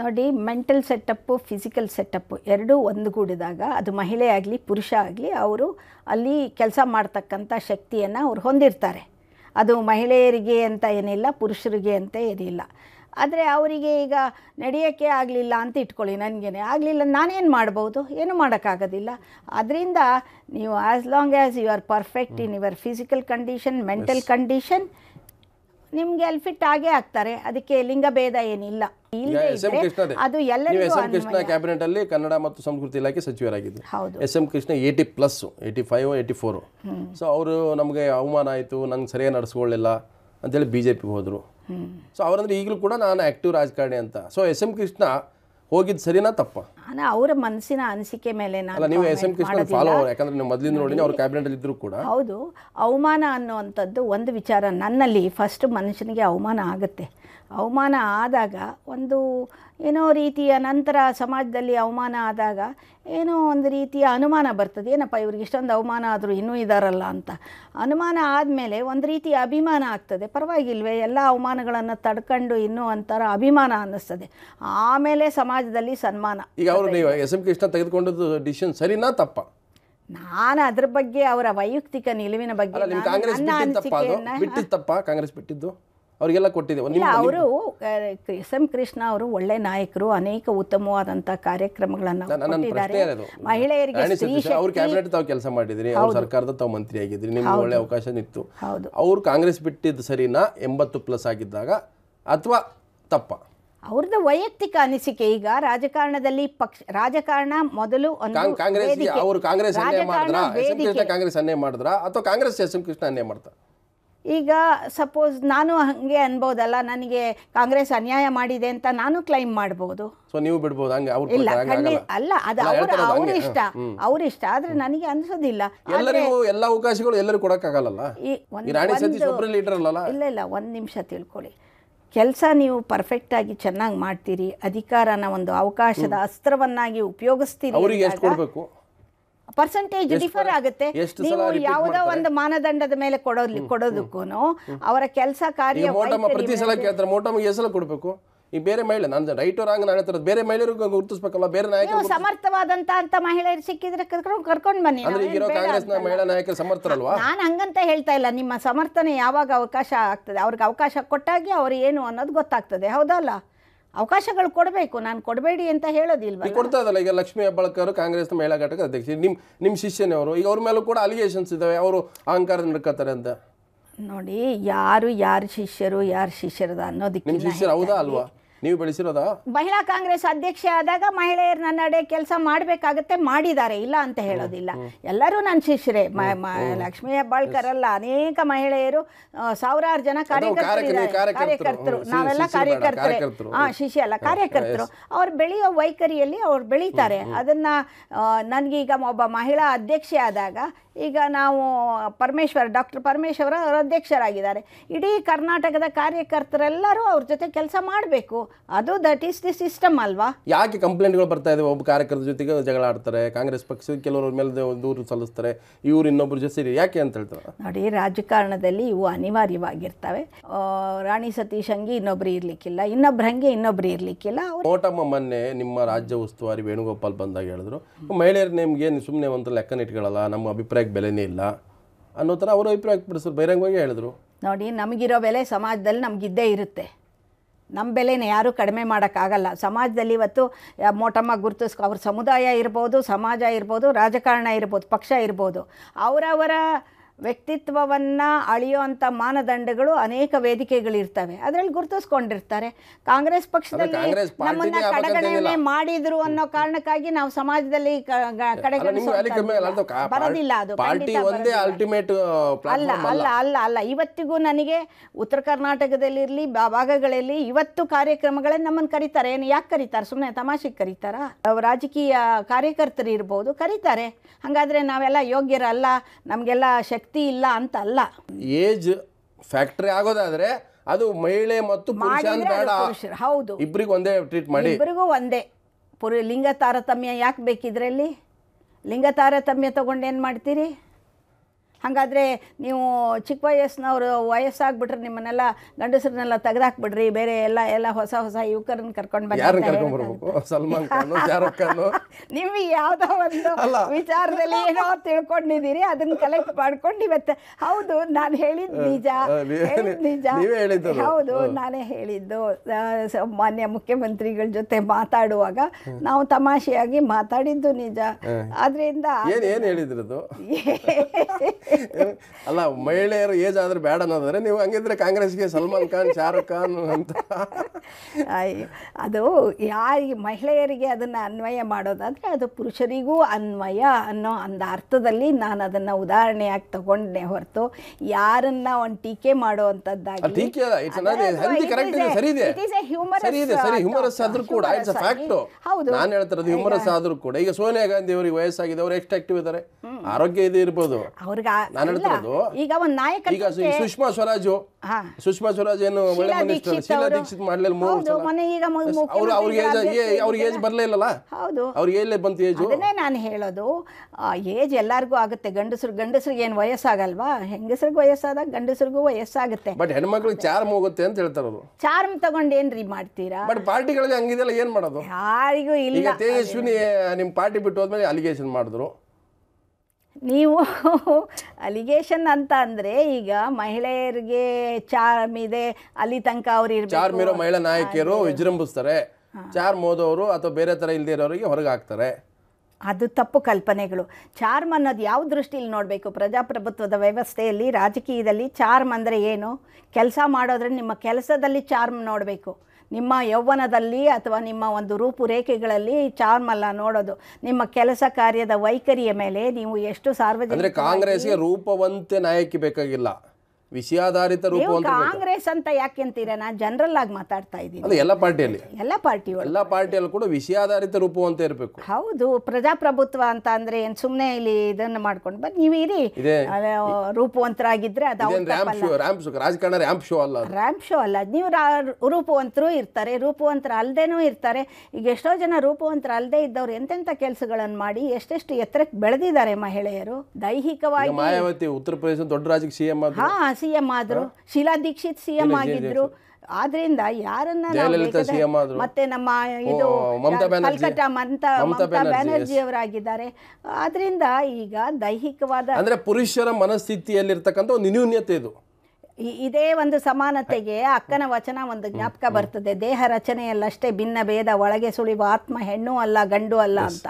ನೋಡಿ ಮೆಂಟಲ್ ಸೆಟಪ್ಪು ಫಿಸಿಕಲ್ ಸೆಟಪ್ಪು ಎರಡೂ ಒಂದುಗೂಡಿದಾಗ ಅದು ಮಹಿಳೆ ಆಗಲಿ ಪುರುಷ ಆಗಲಿ ಅವರು ಅಲ್ಲಿ ಕೆಲಸ ಮಾಡ್ತಕ್ಕಂಥ ಶಕ್ತಿಯನ್ನು ಅವ್ರು ಹೊಂದಿರ್ತಾರೆ ಅದು ಮಹಿಳೆಯರಿಗೆ ಅಂತ ಏನಿಲ್ಲ ಪುರುಷರಿಗೆ ಅಂತ ಏನಿಲ್ಲ ಆದರೆ ಅವರಿಗೆ ಈಗ ನಡೆಯೋಕ್ಕೆ ಆಗಲಿಲ್ಲ ಅಂತ ಇಟ್ಕೊಳ್ಳಿ ನನಗೇನೆ ಆಗಲಿಲ್ಲ ನಾನೇನು ಮಾಡ್ಬೋದು ಏನು ಮಾಡೋಕ್ಕಾಗೋದಿಲ್ಲ ಅದರಿಂದ ನೀವು as long as you are perfect in your physical condition mental condition ನಿಮ್ಗೆ ಅಲ್ಲಿ ಫಿಟ್ ಆಗೇ ಆಗ್ತಾರೆ ಅದಕ್ಕೆ ಲಿಂಗಭೇದ ಏನಿಲ್ಲ ಅದು ಎಲ್ಲರಿಗೂ ಕೃಷ್ಣ ಕ್ಯಾಬಿನೆಟ್ ಅಲ್ಲಿ ಕನ್ನಡ ಮತ್ತು ಸಂಸ್ಕೃತಿ ಇಲಾಖೆ ಸಚಿವರಾಗಿದ್ದರು S M Krishna eighty plus eighty five eighty four so ಅವರು ನಮಗೆ ಅವಮಾನ ಆಯಿತು ನಂಗೆ ಸರಿಯಾಗಿ ನಡೆಸ್ಕೊಳ್ಳಿಲ್ಲ ಅಂತೇಳಿ ಬಿ ಜೆ ಪಿ ಹೋದರು ಸೊ ಅವರಂದ್ರೆ ಈಗಲೂ ಕೂಡ ನಾನು ಆಕ್ಟಿವ್ ರಾಜಕಾರಣಿ ಅಂತ ಸೊ ಎಸ್ ಎಂ ಕೃಷ್ಣ ಹೋಗಿದ್ದು ಸರಿನಾ ತಪ್ಪ ಅವರ ಮನಸ್ಸಿನ ಅನಿಸಿಕೆ ಮೇಲೆ ಕೂಡ ಹೌದು ಅವಮಾನ ಅನ್ನುವಂಥದ್ದು ಒಂದು ವಿಚಾರ ನನ್ನಲ್ಲಿ ಫಸ್ಟ್ ಮನುಷ್ಯನಿಗೆ ಅವಮಾನ ಆಗುತ್ತೆ ಅವಮಾನ ಆದಾಗ ಒಂದು ಏನೋ ರೀತಿಯ ನಂತರ ಸಮಾಜದಲ್ಲಿ ಅವಮಾನ ಆದಾಗ ಏನೋ ಒಂದು ರೀತಿಯ ಅನುಮಾನ ಬರ್ತದೆ ಏನಪ್ಪ ಇವ್ರಿಗೆ ಇಷ್ಟೊಂದು ಅವಮಾನ ಆದರೂ ಇನ್ನೂ ಇದ್ದಾರಲ್ಲ ಅಂತ ಅನುಮಾನ ಆದಮೇಲೆ ಒಂದು ರೀತಿಯ ಅಭಿಮಾನ ಆಗ್ತದೆ ಪರವಾಗಿಲ್ವೇ ಎಲ್ಲ ಅವಮಾನಗಳನ್ನು ತಡ್ಕೊಂಡು ಇನ್ನೂ ಒಂಥರ ಅಭಿಮಾನ ಅನ್ನಿಸ್ತದೆ ಆಮೇಲೆ ಸಮಾಜದಲ್ಲಿ ಸನ್ಮಾನ ಈಗ ಅವರು ನೀವು ಎಸ್ ಎಂ ಕೃಷ್ಣ ತೆಗೆದುಕೊಂಡದ್ದು ಡಿಸಿಷನ್ ಸರಿನಾ ತಪ್ಪ ನಾನು ಅದ್ರ ಬಗ್ಗೆ ಅವರ ವೈಯಕ್ತಿಕ ನಿಲುವಿನ ಬಗ್ಗೆ ನನ್ನ ಕಾಂಗ್ರೆಸ್ ಬಿಟ್ಟಿದ್ದು ಅವರಿಗೆಲ್ಲ ಕೊಟ್ಟಿದ್ದೇವೆ ಅವರು ಎಸ್ ಎಂ ಕೃಷ್ಣ ಅವರು ಒಳ್ಳೆ ನಾಯಕರು ಅನೇಕ ಉತ್ತಮವಾದಂತ ಕಾರ್ಯಕ್ರಮಗಳನ್ನು ಮಹಿಳೆಯರಿಗೆ ಕೆಲಸ ಮಾಡಿದ್ರಿ ಅವ್ರ ಸರ್ಕಾರದ ತಾವು ಮಂತ್ರಿ ಆಗಿದ್ರಿ ನಿಮ್ಗೆ ಒಳ್ಳೆ ಅವಕಾಶ ನಿತ್ತು ಅವ್ರು ಕಾಂಗ್ರೆಸ್ ಬಿಟ್ಟಿದ್ದು ಸರಿನಾ ಎಂಬತ್ತು ಪ್ಲಸ್ ಆಗಿದ್ದಾಗ ಅಥವಾ ತಪ್ಪ ಅವ್ರದ್ದು ವೈಯಕ್ತಿಕ ಅನಿಸಿಕೆ ಈಗ ರಾಜಕಾರಣದಲ್ಲಿ ಪಕ್ಷ ರಾಜಕಾರಣ ಮೊದಲು ಕಾಂಗ್ರೆಸ್ ಅವರು ಕಾಂಗ್ರೆಸ್ ಕಾಂಗ್ರೆಸ್ ಅನ್ನೇ ಮಾಡಿದ್ರ ಅಥವಾ ಕಾಂಗ್ರೆಸ್ ಎಸ್ ಎಂ ಕೃಷ್ಣ ಅನ್ನೇ ಮಾಡ್ತಾರೆ ಈಗ ಸಪೋಸ್ ನಾನು ಹಂಗೆ ಅನ್ಬೋದಲ್ಲ ನನಗೆ ಕಾಂಗ್ರೆಸ್ ಅನ್ಯಾಯ ಮಾಡಿದೆ ಅಂತ ನಾನು ಕ್ಲೈಮ್ ಮಾಡಬಹುದು ನೀವು ಬಿಡ್ಬೋದು ಹಂಗೆ ಅಲ್ಲ ಅದು ಅವ್ರ ಅವ್ರ ಇಷ್ಟ ಅವ್ರ ಇಷ್ಟ ಆದ್ರೆ ನನಗೆ ಅನ್ಸೋದಿಲ್ಲ ಎಲ್ಲರಿಗೂ ಎಲ್ಲ ಅವಕಾಶಗಳು ಎಲ್ಲರೂ ಕೊಡಕ್ಕಾಗಲ್ಲ ಇಲ್ಲ ಇಲ್ಲ ಒಂದ್ ನಿಮಿಷ ತಿಳ್ಕೊಳ್ಳಿ ಕೆಲಸ ನೀವು ಪರ್ಫೆಕ್ಟ್ ಆಗಿ ಚೆನ್ನಾಗಿ ಮಾಡ್ತೀರಿ ಅಧಿಕಾರನ ಒಂದು ಅವಕಾಶದ ಅಸ್ತ್ರವನ್ನಾಗಿ ಉಪಯೋಗಿಸ್ತೀರಿ ಅವರಿಗೆ ಎಷ್ಟು ಕೊಡಬೇಕು ಪರ್ಸೆಂಟೇಜ್ ಡಿಫರ್ ಆಗುತ್ತೆ ನೀವು ಯಾವುದೋ ಒಂದು ಮಾನದಂಡದ ಮೇಲೆ ಕೊಡೋದ್ಲಿ ಕೊಡೋದಕ್ಕೂ ಅವರ ಕೆಲಸ ಕಾರ್ಯ ಪ್ರತಿ ಸಲ ಕೇಳ್ತಾರೆ ಮೋಟಮ್ಗೆ ಎಸಲ ಕೊಡಬೇಕು ಈ ಬೇರೆ ಮಹಿಳೆ ನಾನು ರೈಟ್ ರಾಂಗ್ ನಾನು ಹೇಳ್ತಾರೆ ಬೇರೆ ಮಹಿಳೆಯರು ಗುರುತಿಸಬೇಕಲ್ಲ ಬೇರೆ ನಾಯಕರು ಸಮರ್ಥವಾದಂತ ಅಂತ ಮಹಿಳೆಯರು ಸಿಕ್ಕಿದ್ರೆ ಕರ್ಕೊಂಡು ಬನ್ನಿ ಅಂದ್ರೆ ಈಗಿರೋ ನ ಮಹಿಳಾ ನಾಯಕರು ಸಮರ್ಥರಲ್ವಾ ನಾನು ಹಂಗಂತ ಹೇಳ್ತಾ ಇಲ್ಲ ನಿಮ್ಮ ಸಮರ್ಥನೆ ಯಾವಾಗ ಅವಕಾಶ ಆಗ್ತದೆ ಅವ್ರಿಗೆ ಅವಕಾಶ ಕೊಟ್ಟಾಗಿ ಅವರು ಏನು ಅನ್ನೋದು ಗೊತ್ತಾಗ್ತದೆ ಹೌದಲ್ಲ ಅವಕಾಶಗಳು ಕೊಡಬೇಕು ನಾನು ಕೊಡಬೇಡಿ ಅಂತ ಹೇಳೋದಿಲ್ಲ ಕೊಡ್ತಾ ಇದ್ದಲ್ಲ ಈಗ ಲಕ್ಷ್ಮೀ ಹೆಬ್ಬಾಳ್ಕರ್ ಕಾಂಗ್ರೆಸ್ ಮಹಿಳಾ ಘಟಕ ಅಧ್ಯಕ್ಷ ನಿಮ್ ನಿಮ್ಮ ಶಿಷ್ಯನೇ ಅವರು ಈಗ ಅವ್ರ ಮೇಲೂ ಕೂಡ ಅಲಿಗೇಷನ್ಸ್ ಇದಾವೆ ಅವರು ಅಹಂಕಾರ ನಡ್ಕೋತಾರೆ ಅಂತ ನೋಡಿ ಯಾರು ಯಾರು ಶಿಷ್ಯರು ಯಾರು ಶಿಷ್ಯರದ ಅನ್ನೋದಕ್ಕೆ ಹೌದಾ ಅಲ್ವಾ ನೀವು ಬೆಳೆಸಿರೋದ ಮಹಿಳಾ ಕಾಂಗ್ರೆಸ್ ಅಧ್ಯಕ್ಷ ಆದಾಗ ಮಹಿಳೆಯರು ನನ್ನಡೆ ಕೆಲಸ ಮಾಡಬೇಕಾಗತ್ತೆ ಮಾಡಿದ್ದಾರೆ ಇಲ್ಲ ಅಂತ ಹೇಳೋದಿಲ್ಲ ಎಲ್ಲರೂ ನನ್ನ ಶಿಷ್ಯರೇ ಲಕ್ಷ್ಮೀ ಹೆಬ್ಬಾಳ್ಕರ್ ಅಲ್ಲ ಅನೇಕ ಮಹಿಳೆಯರು ಸಾವಿರಾರು ಜನ ಕಾರ್ಯಕರ್ತರು ಕಾರ್ಯಕರ್ತರು ನಾವೆಲ್ಲ ಕಾರ್ಯಕರ್ತರೇ ಹಾ ಶಿಷ್ಯ ಅಲ್ಲ ಕಾರ್ಯಕರ್ತರು ಅವ್ರು ಬೆಳೆಯೋ ವೈಖರಿಯಲ್ಲಿ ಅವ್ರು ಬೆಳೀತಾರೆ ಅದನ್ನ ನನಗೀಗ ಒಬ್ಬ ಮಹಿಳಾ ಅಧ್ಯಕ್ಷೆ ಆದಾಗ ಈಗ ನಾವು ಪರಮೇಶ್ವರ್ ಡಾಕ್ಟರ್ ಪರಮೇಶ್ವರ ಅವರು ಅಧ್ಯಕ್ಷರಾಗಿದ್ದಾರೆ ಇಡೀ ಕರ್ನಾಟಕದ ಕಾರ್ಯಕರ್ತರೆಲ್ಲರೂ ಅವ್ರ ಜೊತೆ ಕೆಲಸ ಮಾಡಬೇಕು ಅದು ದಟ್ ಈಸ್ ದಿ ಸಿಸ್ಟಮ್ ಅಲ್ವಾ ಯಾಕೆ ಕಂಪ್ಲೇಂಟ್ಗಳು ಬರ್ತಾ ಇದೆ ಒಬ್ಬ ಕಾರ್ಯಕರ್ತರ ಜೊತೆಗೆ ಜಗಳ ಆಡ್ತಾರೆ ಕಾಂಗ್ರೆಸ್ ಪಕ್ಷ ಕೆಲವರ ಮೇಲೆ ದೂರು ಸಲ್ಲಿಸ್ತಾರೆ ಇವರು ಇನ್ನೊಬ್ಬರು ಜೊತೆ ಯಾಕೆ ಅಂತ ಹೇಳ್ತಾರೆ ನೋಡಿ ರಾಜಕಾರಣದಲ್ಲಿ ಇವು ಅನಿವಾರ್ಯವಾಗಿರ್ತವೆ ರಾಣಿ ಸತೀಶ್ ಹಂಗೆ ಇನ್ನೊಬ್ರು ಇರ್ಲಿಕ್ಕಿಲ್ಲ ಇನ್ನೊಬ್ರು ಹಂಗೆ ಇನ್ನೊಬ್ರು ಇರ್ಲಿಕ್ಕಿಲ್ಲ ಓಟಮ್ಮ ಮೊನ್ನೆ ನಿಮ್ಮ ರಾಜ್ಯ ಉಸ್ತುವಾರಿ ವೇಣುಗೋಪಾಲ್ ಬಂದಾಗ ಹೇಳಿದ್ರು ಮಹಿಳೆಯರು ನಿಮ್ಗೆ ಸುಮ್ಮನೆ ಒಂದು ಲೆಕ್ಕನ ಇಟ್ಕೊಳ್ಳಲ್ಲ ನಮ್ಮ ಅಭಿಪ್ರಾಯಕ್ಕೆ ಬೆಲೆನೇ ಇಲ್ಲ ಅನ್ನೋ ಥರ ಅವರು ಅಭಿಪ್ರಾಯ ಬಹಿರಂಗವಾಗಿ ಹೇಳಿದ್ರು ನೋಡಿ ನಮಗಿರೋ ಬೆಲೆ ಸಮಾಜದಲ್ಲಿ ನಮಗಿದ್ದೇ ಇರುತ್ತೆ ನಮ್ಮ ಬೆಲೆನ ಯಾರೂ ಕಡಿಮೆ ಮಾಡೋಕ್ಕಾಗಲ್ಲ ಸಮಾಜದಲ್ಲಿ ಇವತ್ತು ಮೋಟಮ್ಮ ಗುರುತಿಸ್ಕೊ ಅವ್ರ ಸಮುದಾಯ ಇರ್ಬೋದು ಸಮಾಜ ಇರ್ಬೋದು ರಾಜಕಾರಣ ಇರ್ಬೋದು ಪಕ್ಷ ಇರ್ಬೋದು ಅವರವರ ವ್ಯಕ್ತಿತ್ವವನ್ನು ಅಳಿಯುವಂಥ ಮಾನದಂಡಗಳು ಅನೇಕ ವೇದಿಕೆಗಳಿರ್ತವೆ ಅದರಲ್ಲಿ ಗುರುತಿಸ್ಕೊಂಡಿರ್ತಾರೆ ಕಾಂಗ್ರೆಸ್ ಪಕ್ಷದಲ್ಲಿ ನಮ್ಮನ್ನ ಕಡೆಗಣನೆ ಮಾಡಿದ್ರು ಅನ್ನೋ ಕಾರಣಕ್ಕಾಗಿ ನಾವು ಸಮಾಜದಲ್ಲಿ ಬರೋದಿಲ್ಲ ಅದು ಅಲ್ಲ ಅಲ್ಲ ಅಲ್ಲ ಅಲ್ಲ ಇವತ್ತಿಗೂ ನನಗೆ ಉತ್ತರ ಕರ್ನಾಟಕದಲ್ಲಿರಲಿ ಭಾಗಗಳಲ್ಲಿ ಇವತ್ತು ಕಾರ್ಯಕ್ರಮಗಳನ್ನ ನಮ್ಮನ್ನು ಕರೀತಾರೆ ಏನು ಯಾಕೆ ಕರೀತಾರೆ ಸುಮ್ಮನೆ ತಮಾಷೆಗೆ ಕರೀತಾರಾ ರಾಜಕೀಯ ಕಾರ್ಯಕರ್ತರು ಇರ್ಬೋದು ಕರೀತಾರೆ ಹಾಗಾದರೆ ನಾವೆಲ್ಲ ಯೋಗ್ಯರಲ್ಲ ನಮಗೆಲ್ಲ ಶಕ್ತಿ ಶಕ್ತಿ ಇಲ್ಲ ಅಂತ ಅಲ್ಲ ಏಜ್ ಫ್ಯಾಕ್ಟ್ರಿ ಆಗೋದಾದ್ರೆ ಅದು ಮಹಿಳೆ ಮತ್ತು ಪುರುಷ ಅಂತ ಹೌದು ಇಬ್ಬರಿಗೂ ಒಂದೇ ಟ್ರೀಟ್ ಮಾಡಿ ಇಬ್ಬರಿಗೂ ಒಂದೇ ಲಿಂಗ ತಾರತಮ್ಯ ಯಾಕೆ ಬೇಕಿದ್ರಲ್ಲಿ ಲಿಂಗ ತಾರತಮ್ಯ ತಗೊಂಡು ಏನು ಮಾಡ್ತೀರಿ ಹಾಗಾದರೆ ನೀವು ಚಿಕ್ಕ ವಯಸ್ಸಿನವರು ವಯಸ್ಸಾಗ್ಬಿಟ್ರೆ ನಿಮ್ಮನ್ನೆಲ್ಲ ಗಂಡಸರನ್ನೆಲ್ಲ ತೆಗೆದಾಕ್ಬಿಡ್ರಿ ಬೇರೆ ಎಲ್ಲ ಎಲ್ಲ ಹೊಸ ಹೊಸ ಯುವಕರನ್ನ ಕರ್ಕೊಂಡು ಬನ್ನಿ ಸಲ್ಮಾನ್ ಖಾನ್ ನಿಮಗೆ ಯಾವುದೋ ಒಂದು ವಿಚಾರದಲ್ಲಿ ಏನೋ ತಿಳ್ಕೊಂಡಿದ್ದೀರಿ ಅದನ್ನ ಕಲೆಕ್ಟ್ ಮಾಡ್ಕೊಂಡು ಇವತ್ತೆ ಹೌದು ನಾನು ಹೇಳಿದ್ ನಿಜ ನಿಜ ಹೌದು ನಾನೇ ಹೇಳಿದ್ದು ಮಾನ್ಯ ಮುಖ್ಯಮಂತ್ರಿಗಳ ಜೊತೆ ಮಾತಾಡುವಾಗ ನಾವು ತಮಾಷೆಯಾಗಿ ಮಾತಾಡಿದ್ದು ನಿಜ ಆದ್ರಿಂದ ಏನು ಅಲ್ಲ ಮಹಿಳೆಯರು ಏಜ್ ಆದ್ರೆ ಬೇಡ ಅನ್ನೋದ್ರೆ ನೀವು ಹಂಗಿದ್ರೆ ಕಾಂಗ್ರೆಸ್ಗೆ ಸಲ್ಮಾನ್ ಖಾನ್ ಶಾರುಖ್ ಖಾನ್ ಅಂತ ಅದು ಯಾರಿಗೆ ಮಹಿಳೆಯರಿಗೆ ಅದನ್ನ ಅನ್ವಯ ಮಾಡೋದಾದ್ರೆ ಅದು ಪುರುಷರಿಗೂ ಅನ್ವಯ ಅನ್ನೋ ಒಂದು ಅರ್ಥದಲ್ಲಿ ನಾನು ಅದನ್ನು ಉದಾಹರಣೆಯಾಗಿ ತಗೊಂಡೆ ಹೊರತು ಯಾರನ್ನ ಒಂದು ಟೀಕೆ ಮಾಡುವಂಥದ್ದಾಗಿ ಹೌದು ನಾನು ಹೇಳ್ತಿರೋದು ಹ್ಯೂಮರಸ್ ಕೂಡ ಈಗ ಸೋನಿಯಾ ಗಾಂಧಿ ಅವರಿಗೆ ವಯಸ್ಸಾಗಿದೆ ಅವ್ರು ಎಷ್ಟು ಆಕ್ಟಿವ್ ಇದ್ದಾರೆ ಆರೋಗ್ಯ ಇದೆ ಇರ್ಬೋದು ಅವ್ರಿಗೆ ನಾನು ಹೇಳ್ತಿರೋದು ಈಗ ಒಂದು ನಾಯಕ ಈಗ ಸುಷ್ಮಾ ಸ್ವರಾಜ್ ಸುಷ್ಮಾ ಸ್ವರಾಜ್ ಏನು ಶೀಲಾ ದೀಕ್ಷಿತ್ ಮಾಡ್ಲಿಲ್ಲ ಮೂರು ಈಗ ಅವ್ರಿಗೆ ಏಜ್ ಅವ್ರಿಗೆ ಏಜ್ ಬರ್ಲಿಲ್ಲ ಇಲ್ಲಲ್ಲ ಹೌದು ಅವ್ರಿಗೆ ಎಲ್ಲೇ ಬಂತು ಏಜ್ ಅದನ್ನೇ ನಾನು ಹೇಳೋದು ಏಜ್ ಎಲ್ಲರಿಗೂ ಆಗುತ್ತೆ ಗಂಡಸರು ಗಂಡಸರಿಗೆ ಏನು ವಯಸ್ಸಾಗಲ್ವಾ ಹೆಂಗಸರಿಗೆ ವಯಸ್ಸಾದಾಗ ಗಂಡಸರಿಗೂ ವಯಸ್ಸಾಗುತ್ತೆ ಬಟ್ ಹೆಣ್ಮಕ್ಳಿಗೆ ಚಾರ್ಮ್ ಹೋಗುತ್ತೆ ಅಂತ ಹೇಳ್ತಾರದು ಚಾರ್ಮ್ ತಗೊಂಡು ಏನ್ರಿ ಮಾಡ್ತೀರಾ ಬಟ್ ಪಾರ್ಟಿಗಳಿಗೆ ಹಂಗಿದೆಲ್ಲ ಏನು ಮಾಡೋದು ಯಾರಿಗೂ ಇಲ್ಲ ತೇಜಸ್ವಿನಿ ನಿಮ್ಮ ಪಾರ್ಟಿ ಬಿಟ್ಟು ಹೋದ್ಮೇಲೆ ಅಲಿಗೇಷನ್ ಮಾಡಿದ್ರು ನೀವು ಅಲಿಗೇಷನ್ ಅಂತ ಅಂದ್ರೆ ಈಗ ಮಹಿಳೆಯರಿಗೆ ಚಾರ್ಮ್ ಇದೆ ಅಲ್ಲಿ ತನಕ ಅವರು ಮಹಿಳಾ ನಾಯಕಿಯರು ವಿಜೃಂಭಿಸ್ತಾರೆ ಚಾರ್ಮ್ ಓದೋರು ಅಥವಾ ಬೇರೆ ತರ ಇಲ್ಲದೆ ಇರೋರಿಗೆ ಹೊರಗೆ ಹಾಕ್ತಾರೆ ಅದು ತಪ್ಪು ಕಲ್ಪನೆಗಳು ಚಾರ್ಮ್ ಅನ್ನೋದು ಯಾವ ದೃಷ್ಟಿಯಲ್ಲಿ ನೋಡಬೇಕು ಪ್ರಜಾಪ್ರಭುತ್ವದ ವ್ಯವಸ್ಥೆಯಲ್ಲಿ ರಾಜಕೀಯದಲ್ಲಿ ಚಾರ್ಮ್ ಅಂದರೆ ಏನು ಕೆಲಸ ಮಾಡೋದ್ರೆ ನಿಮ್ಮ ಕೆಲಸದಲ್ಲಿ ಚಾರ್ಮ್ ನೋಡಬೇಕು ನಿಮ್ಮ ಯೌವನದಲ್ಲಿ ಅಥವಾ ನಿಮ್ಮ ಒಂದು ರೂಪುರೇಖೆಗಳಲ್ಲಿ ಚಾರ್ಮಲ್ಲ ನೋಡೋದು ನಿಮ್ಮ ಕೆಲಸ ಕಾರ್ಯದ ವೈಖರಿಯ ಮೇಲೆ ನೀವು ಎಷ್ಟು ಸಾರ್ವಜನಿಕ ಕಾಂಗ್ರೆಸ್ಗೆ ರೂಪವಂತೆ ನಾಯಕಿ ಬೇಕಾಗಿಲ್ಲ ವಿಷಯಾಧಾರಿತ ರೂಪ ಕಾಂಗ್ರೆಸ್ ಅಂತ ಯಾಕೆ ಅಂತೀರಾ ನಾನು ಜನರಲ್ ಆಗಿ ಮಾತಾಡ್ತಾ ಇದ್ದೀನಿ ಎಲ್ಲ ಪಾರ್ಟಿಯಲ್ಲಿ ಎಲ್ಲ ಪಾರ್ಟಿ ಎಲ್ಲ ಪಾರ್ಟಿಯಲ್ಲೂ ಕೂಡ ವಿಷಯಾಧಾರಿತ ರೂಪ ಅಂತ ಇರಬೇಕು ಹೌದು ಪ್ರಜಾಪ್ರಭುತ್ವ ಅಂತ ಅಂದ್ರೆ ಏನ್ ಸುಮ್ಮನೆ ಇಲ್ಲಿ ಇದನ್ನ ಮಾಡ್ಕೊಂಡು ಬಟ್ ನೀವು ಇರಿ ರೂಪವಂತರಾಗಿದ್ರೆ ಅದು ಶೋ ರಾಜಕಾರಣ ರ್ಯಾಂಪ್ ಶೋ ಅಲ್ಲ ರ್ಯಾಂಪ್ ಶೋ ಅಲ್ಲ ನೀವು ರಾ- ರೂಪವಂತರು ಇರ್ತಾರೆ ರೂಪವಂತರ ಅಲ್ಲದೇನೂ ಇರ್ತಾರೆ ಈಗ ಎಷ್ಟೋ ಜನ ರೂಪವಂತರ ಅಲ್ಲದೆ ಇದ್ದವ್ರು ಎಂತೆಂಥ ಕೆಲಸಗಳನ್ನು ಮಾಡಿ ಎಷ್ಟೆಷ್ಟು ಎತ್ತರಕ್ಕೆ ಬೆಳೆದಿದ್ದಾರೆ ಮಹಿಳೆಯರು ದೈಹಿಕವಾಗಿ ಮಾಯಾವತಿ ಉತ್ತರ ಪ್ರದೇಶ ದೊಡ್ಡ ರಾಜ್ಯಕ್ಕೆ ಸಿಎಂ ಹಾ ಸಿ ಎಂ ಆದರು ಶೀಲಾ ದೀಕ್ಷಿತ್ ಸಿ ಎಂ ಆಗಿದ್ರು ಆದ್ರಿಂದ ಯಾರನ್ನ ಮತ್ತೆ ನಮ್ಮ ಇದು ಕಲ್ಕಟ್ಟಾ ಮಮತಾ ಮಮತಾ ಬ್ಯಾನರ್ಜಿ ಅವರಾಗಿದ್ದಾರೆ ಆದ್ರಿಂದ ಈಗ ದೈಹಿಕವಾದ ಅಂದ್ರೆ ಪುರುಷರ ಮನಸ್ಥಿತಿಯಲ್ಲಿರ್ತಕ್ಕಂಥ ಒಂದು ನ್ಯೂನ್ಯತೆ ಇದು ಇದೇ ಒಂದು ಸಮಾನತೆಗೆ ಅಕ್ಕನ ವಚನ ಒಂದು ಜ್ಞಾಪಕ ಬರ್ತದೆ ದೇಹ ರಚನೆಯಲ್ಲಷ್ಟೇ ಭಿನ್ನ ಭೇದ ಒಳಗೆ ಸುಳಿವ ಆತ್ಮ ಹೆಣ್ಣು ಅಲ್ಲ ಗಂಡು ಅಲ್ಲ ಅಂತ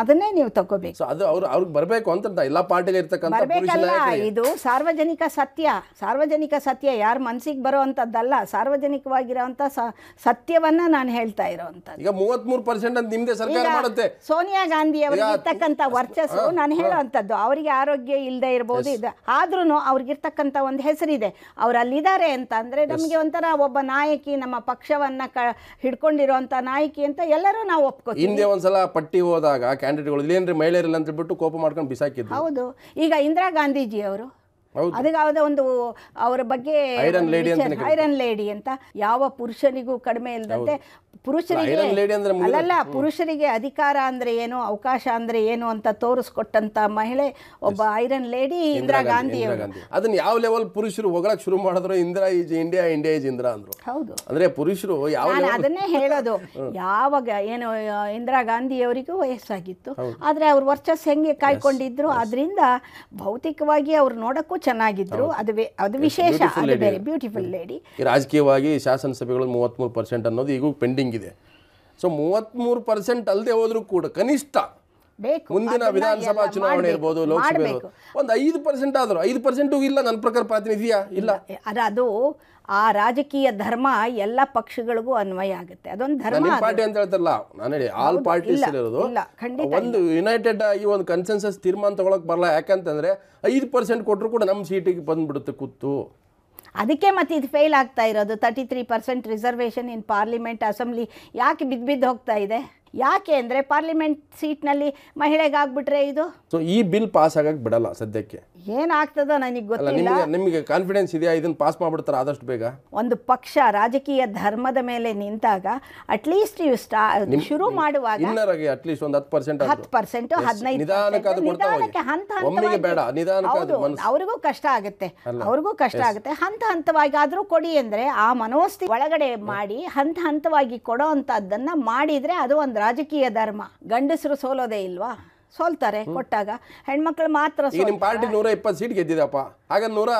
ಅದನ್ನೇ ನೀವು ತಗೋಬೇಕು ಅದು ಅವ್ರು ಅವ್ರಿಗೆ ಬರಬೇಕು ಅಂತ ಎಲ್ಲ ಪಾರ್ಟಿಗೆ ಬರಬೇಕಲ್ಲ ಇದು ಸಾರ್ವಜನಿಕ ಸತ್ಯ ಸಾರ್ವಜನಿಕ ಸತ್ಯ ಯಾರ ಮನಸ್ಸಿಗೆ ಬರೋ ಅಂಥದ್ದಲ್ಲ ಸತ್ಯವನ್ನ ನಾನು ಹೇಳ್ತಾ ಇರೋವಂಥದ್ದು ಈಗ ಮೂವತ್ಮೂರು ಪರ್ಸೆಂಟ್ ಅಂತ ಸರ್ಕಾರ ಮಾಡುತ್ತೆ ಸೋನಿಯಾ ಗಾಂಧಿ ಅವರಿಗೆ ಇರ್ತಕ್ಕಂಥ ವರ್ಚಸ್ಸು ನಾನು ಹೇಳುವಂಥದ್ದು ಅವರಿಗೆ ಆರೋಗ್ಯ ಇಲ್ಲದೆ ಇರ್ಬೋದು ಇದು ಆದ್ರೂ ಅವ್ರಿಗಿರ್ತಕ್ಕಂಥ ಒಂದು ಹೆಸರಿದೆ ಅವ್ರು ಅಲ್ಲಿದ್ದಾರೆ ಅಂತ ಅಂದರೆ ನಮಗೆ ಒಂಥರ ಒಬ್ಬ ನಾಯಕಿ ನಮ್ಮ ಪಕ್ಷವನ್ನು ಕ ಹಿಡ್ಕೊಂಡಿರುವಂಥ ನಾಯಕಿ ಅಂತ ಎಲ್ಲರೂ ನಾವು ಒಪ್ಕೋ ಹಿಂದೆ ಒಂದ್ಸಲ ಪಟ್ಟಿ ಹೋದಾಗ ಕ್ಯಾಂಡಿಡೇಟ್ಗಳು ಇಲ್ಲೇನ್ರಿ ಮಹಿಳೆಯರಿಲ್ಲ ಅಂತ ಬಿಟ್ಟು ಕೋಪ ಮಾಡ್ಕೊಂಡು ಬಿಸಾಕಿದ್ರು ಹೌದು ಈಗ ಇಂದಿರಾ ಗಾಂಧೀಜಿ ಅವರು ಅದಕ್ಕೆ ಒಂದು ಅವರ ಬಗ್ಗೆ ಐರನ್ ಲೇಡಿ ಅಂತ ಯಾವ ಪುರುಷನಿಗೂ ಕಡಿಮೆ ಇಲ್ಲದಂತೆ ಪುರುಷರಿಗೆ ಅಲ್ಲಲ್ಲ ಪುರುಷರಿಗೆ ಅಧಿಕಾರ ಅಂದ್ರೆ ಏನು ಅವಕಾಶ ಅಂದ್ರೆ ಏನು ಅಂತ ತೋರಿಸ್ಕೊಟ್ಟಂತ ಮಹಿಳೆ ಒಬ್ಬ ಐರನ್ ಲೇಡಿ ಇಂದಿರಾ ಗಾಂಧಿ ಅದನ್ನ ಯಾವ ಲೆವೆಲ್ ಪುರುಷರು ಹೋಗಕ್ ಶುರು ಮಾಡಿದ್ರು ಇಂದಿರಾ ಈಜ್ ಇಂಡಿಯಾ ಇಂಡಿಯಾ ಈಜ್ ಇಂದಿರಾ ಅಂದ್ರು ಹೌದು ಅಂದ್ರೆ ಪುರುಷರು ಯಾವ ಅದನ್ನೇ ಹೇಳೋದು ಯಾವಾಗ ಏನು ಇಂದಿರಾ ಗಾಂಧಿ ಅವರಿಗೂ ವಯಸ್ಸಾಗಿತ್ತು ಆದ್ರೆ ಅವ್ರ ವರ್ಚಸ್ ಹೆಂಗೆ ಕಾಯ್ಕೊಂಡಿದ್ರು ಅದರಿಂದ ಭೌತಿಕವಾಗಿ ಅವ್ರು ನೋಡಕ್ಕೂ ಚೆನ್ನಾಗಿದ್ರು ಅದು ಅದು ವಿಶೇಷ ಬ್ಯೂಟಿಫುಲ್ ಲೇಡಿ ರಾಜಕೀಯವಾಗಿ ಶಾಸನಸಭೆಗಳು ಮೂವತ್ತ್ಮೂರು ಪರ್ಸೆಂಟ್ ಅನ್ನೋದು ಈಗ ಪೆಂಡಿಂಗ್ ಇದೆ ಸೊ ಮೂವತ್ತ್ಮೂರು ಪರ್ಸೆಂಟ್ ಅಲ್ಲದೆ ಹೋದರೂ ಕೂಡ ಕನಿಷ್ಠ ಮುಂದಿನ ವಿಧಾನಸಭಾ ಚುನಾವಣೆ ಇರ್ಬೋದು ಲೋಕಸಭೆ ಒಂದು ಐದು ಪರ್ಸೆಂಟ್ ಆದರೂ ಐದು ಪರ್ಸೆಂಟ್ ಇಲ್ಲ ನನ್ನ ಪ್ರಕಾರ ಪ್ರಾತಿನಿಧಿಯ ಇಲ್ಲ ಅದು ಆ ರಾಜಕೀಯ ಧರ್ಮ ಎಲ್ಲ ಪಕ್ಷಗಳಿಗೂ ಅನ್ವಯ ಆಗುತ್ತೆ ಅದೊಂದು ಧರ್ಮ ಪಾರ್ಟಿ ಅಂತ ಹೇಳ್ತಾರಲ್ಲ ನಾನು ಹೇಳಿ ಆಲ್ ಒಂದು ಯುನೈಟೆಡ್ ಈ ಒಂದು ಕನ್ಸೆನ್ಸಸ್ ತೀರ್ಮಾನ ತಗೊಳಕ್ ಬರಲ್ಲ ಯಾಕಂತಂದ್ರೆ ಐದು ಪರ್ಸೆಂಟ್ ಕೊಟ್ಟರು ಕೂಡ ನಮ್ಮ ಸೀಟಿಗೆ ಬಂದ್ಬಿಡುತ್ತೆ ಕೂತು ಅದಕ್ಕೆ ಮತ್ತೆ ಇದು ಫೇಲ್ ಆಗ್ತಾ ಇರೋದು thirty three percent reservation in parliament assembly ಯಾಕೆ ಬಿದ್ದು ಬಿದ್ದು ಹೋಗ್ತಾ ಇದೆ ಯಾಕೆ ಅಂದ್ರೆ ಪಾರ್ಲಿಮೆಂಟ್ ಸೀಟ್ ನಲ್ಲಿ ಮಹಿಳೆಗಾಗ್ಬಿಟ್ರೆ ಇದು ಸೊ ಈ ಬಿಲ್ ಪಾಸ್ ಆಗಕ್ ಬಿಡಲ್ಲ ಸದ್ಯಕ್ಕೆ ಏನಾಗ್ತದ ನನಗೆ ಗೊತ್ತಿಲ್ಲ ನಿಮಗೆ ಕಾನ್ಫಿಡೆನ್ಸ್ ಇದೆಯಾ ಇದನ್ನ ಪಾಸ್ ಮಾಡ್ಬಿಡ್ತಾರೆ ಆದಷ್ಟು ಬೇಗ ಒಂದು ಪಕ್ಷ ರಾಜಕೀಯ ಧರ್ಮದ ಮೇಲೆ ನಿಂತಾಗ ಅಟ್ಲೀಸ್ಟ್ ಇವು ಸ್ಟಾ ಶುರು ಮಾಡುವಾಗ ಇನ್ನರಗೆ ಅಟ್ಲೀಸ್ಟ್ ಒಂದು 10% ಪರ್ಸೆಂಟ್ ಹತ್ತು ಪರ್ಸೆಂಟ್ ಹದಿನೈದು ನಿಧಾನಕ್ಕೆ ಹಂತ ಒಮ್ಮೆಗೆ ಬೇಡ, ನಿಧಾನಕ್ಕೆ ಅದು ಅವ್ರಿಗೂ ಕಷ್ಟ ಆಗುತ್ತೆ ಅವ್ರಿಗೂ ಕಷ್ಟ ಆಗುತ್ತೆ ಹಂತ ಹಂತವಾಗಿ ಆದ್ರೂ ಕೊಡಿ ಅಂದ್ರೆ ಆ ಮನೋಸ್ಥಿತಿ ಒಳಗಡೆ ಮಾಡಿ ಹಂತ ಹಂತವಾಗಿ ಕೊಡೋ ಅಂತದನ್ನ ಮಾಡಿದ್ರೆ ಅದು ಒಂದು ರಾಜಕೀಯ ಧರ್ಮ ಗಂಡಸರು ಸೋಲೋದೇ ಇಲ್ವಾ ಸೋಲ್ತಾರೆ ಕೊಟ್ಟಾಗ ಹೆಣ್ಮಕ್ಳು ಮಾತ್ರ ನಿಮ್ ನಿಮ್ಮ ಪಾರ್ಟಿ ನೂರ ಇಪ್ಪತ್ತು ಸೀಟ್ ಗೆದ್ದಿದಪ್ಪ ಹಾಗೆ ನೂರ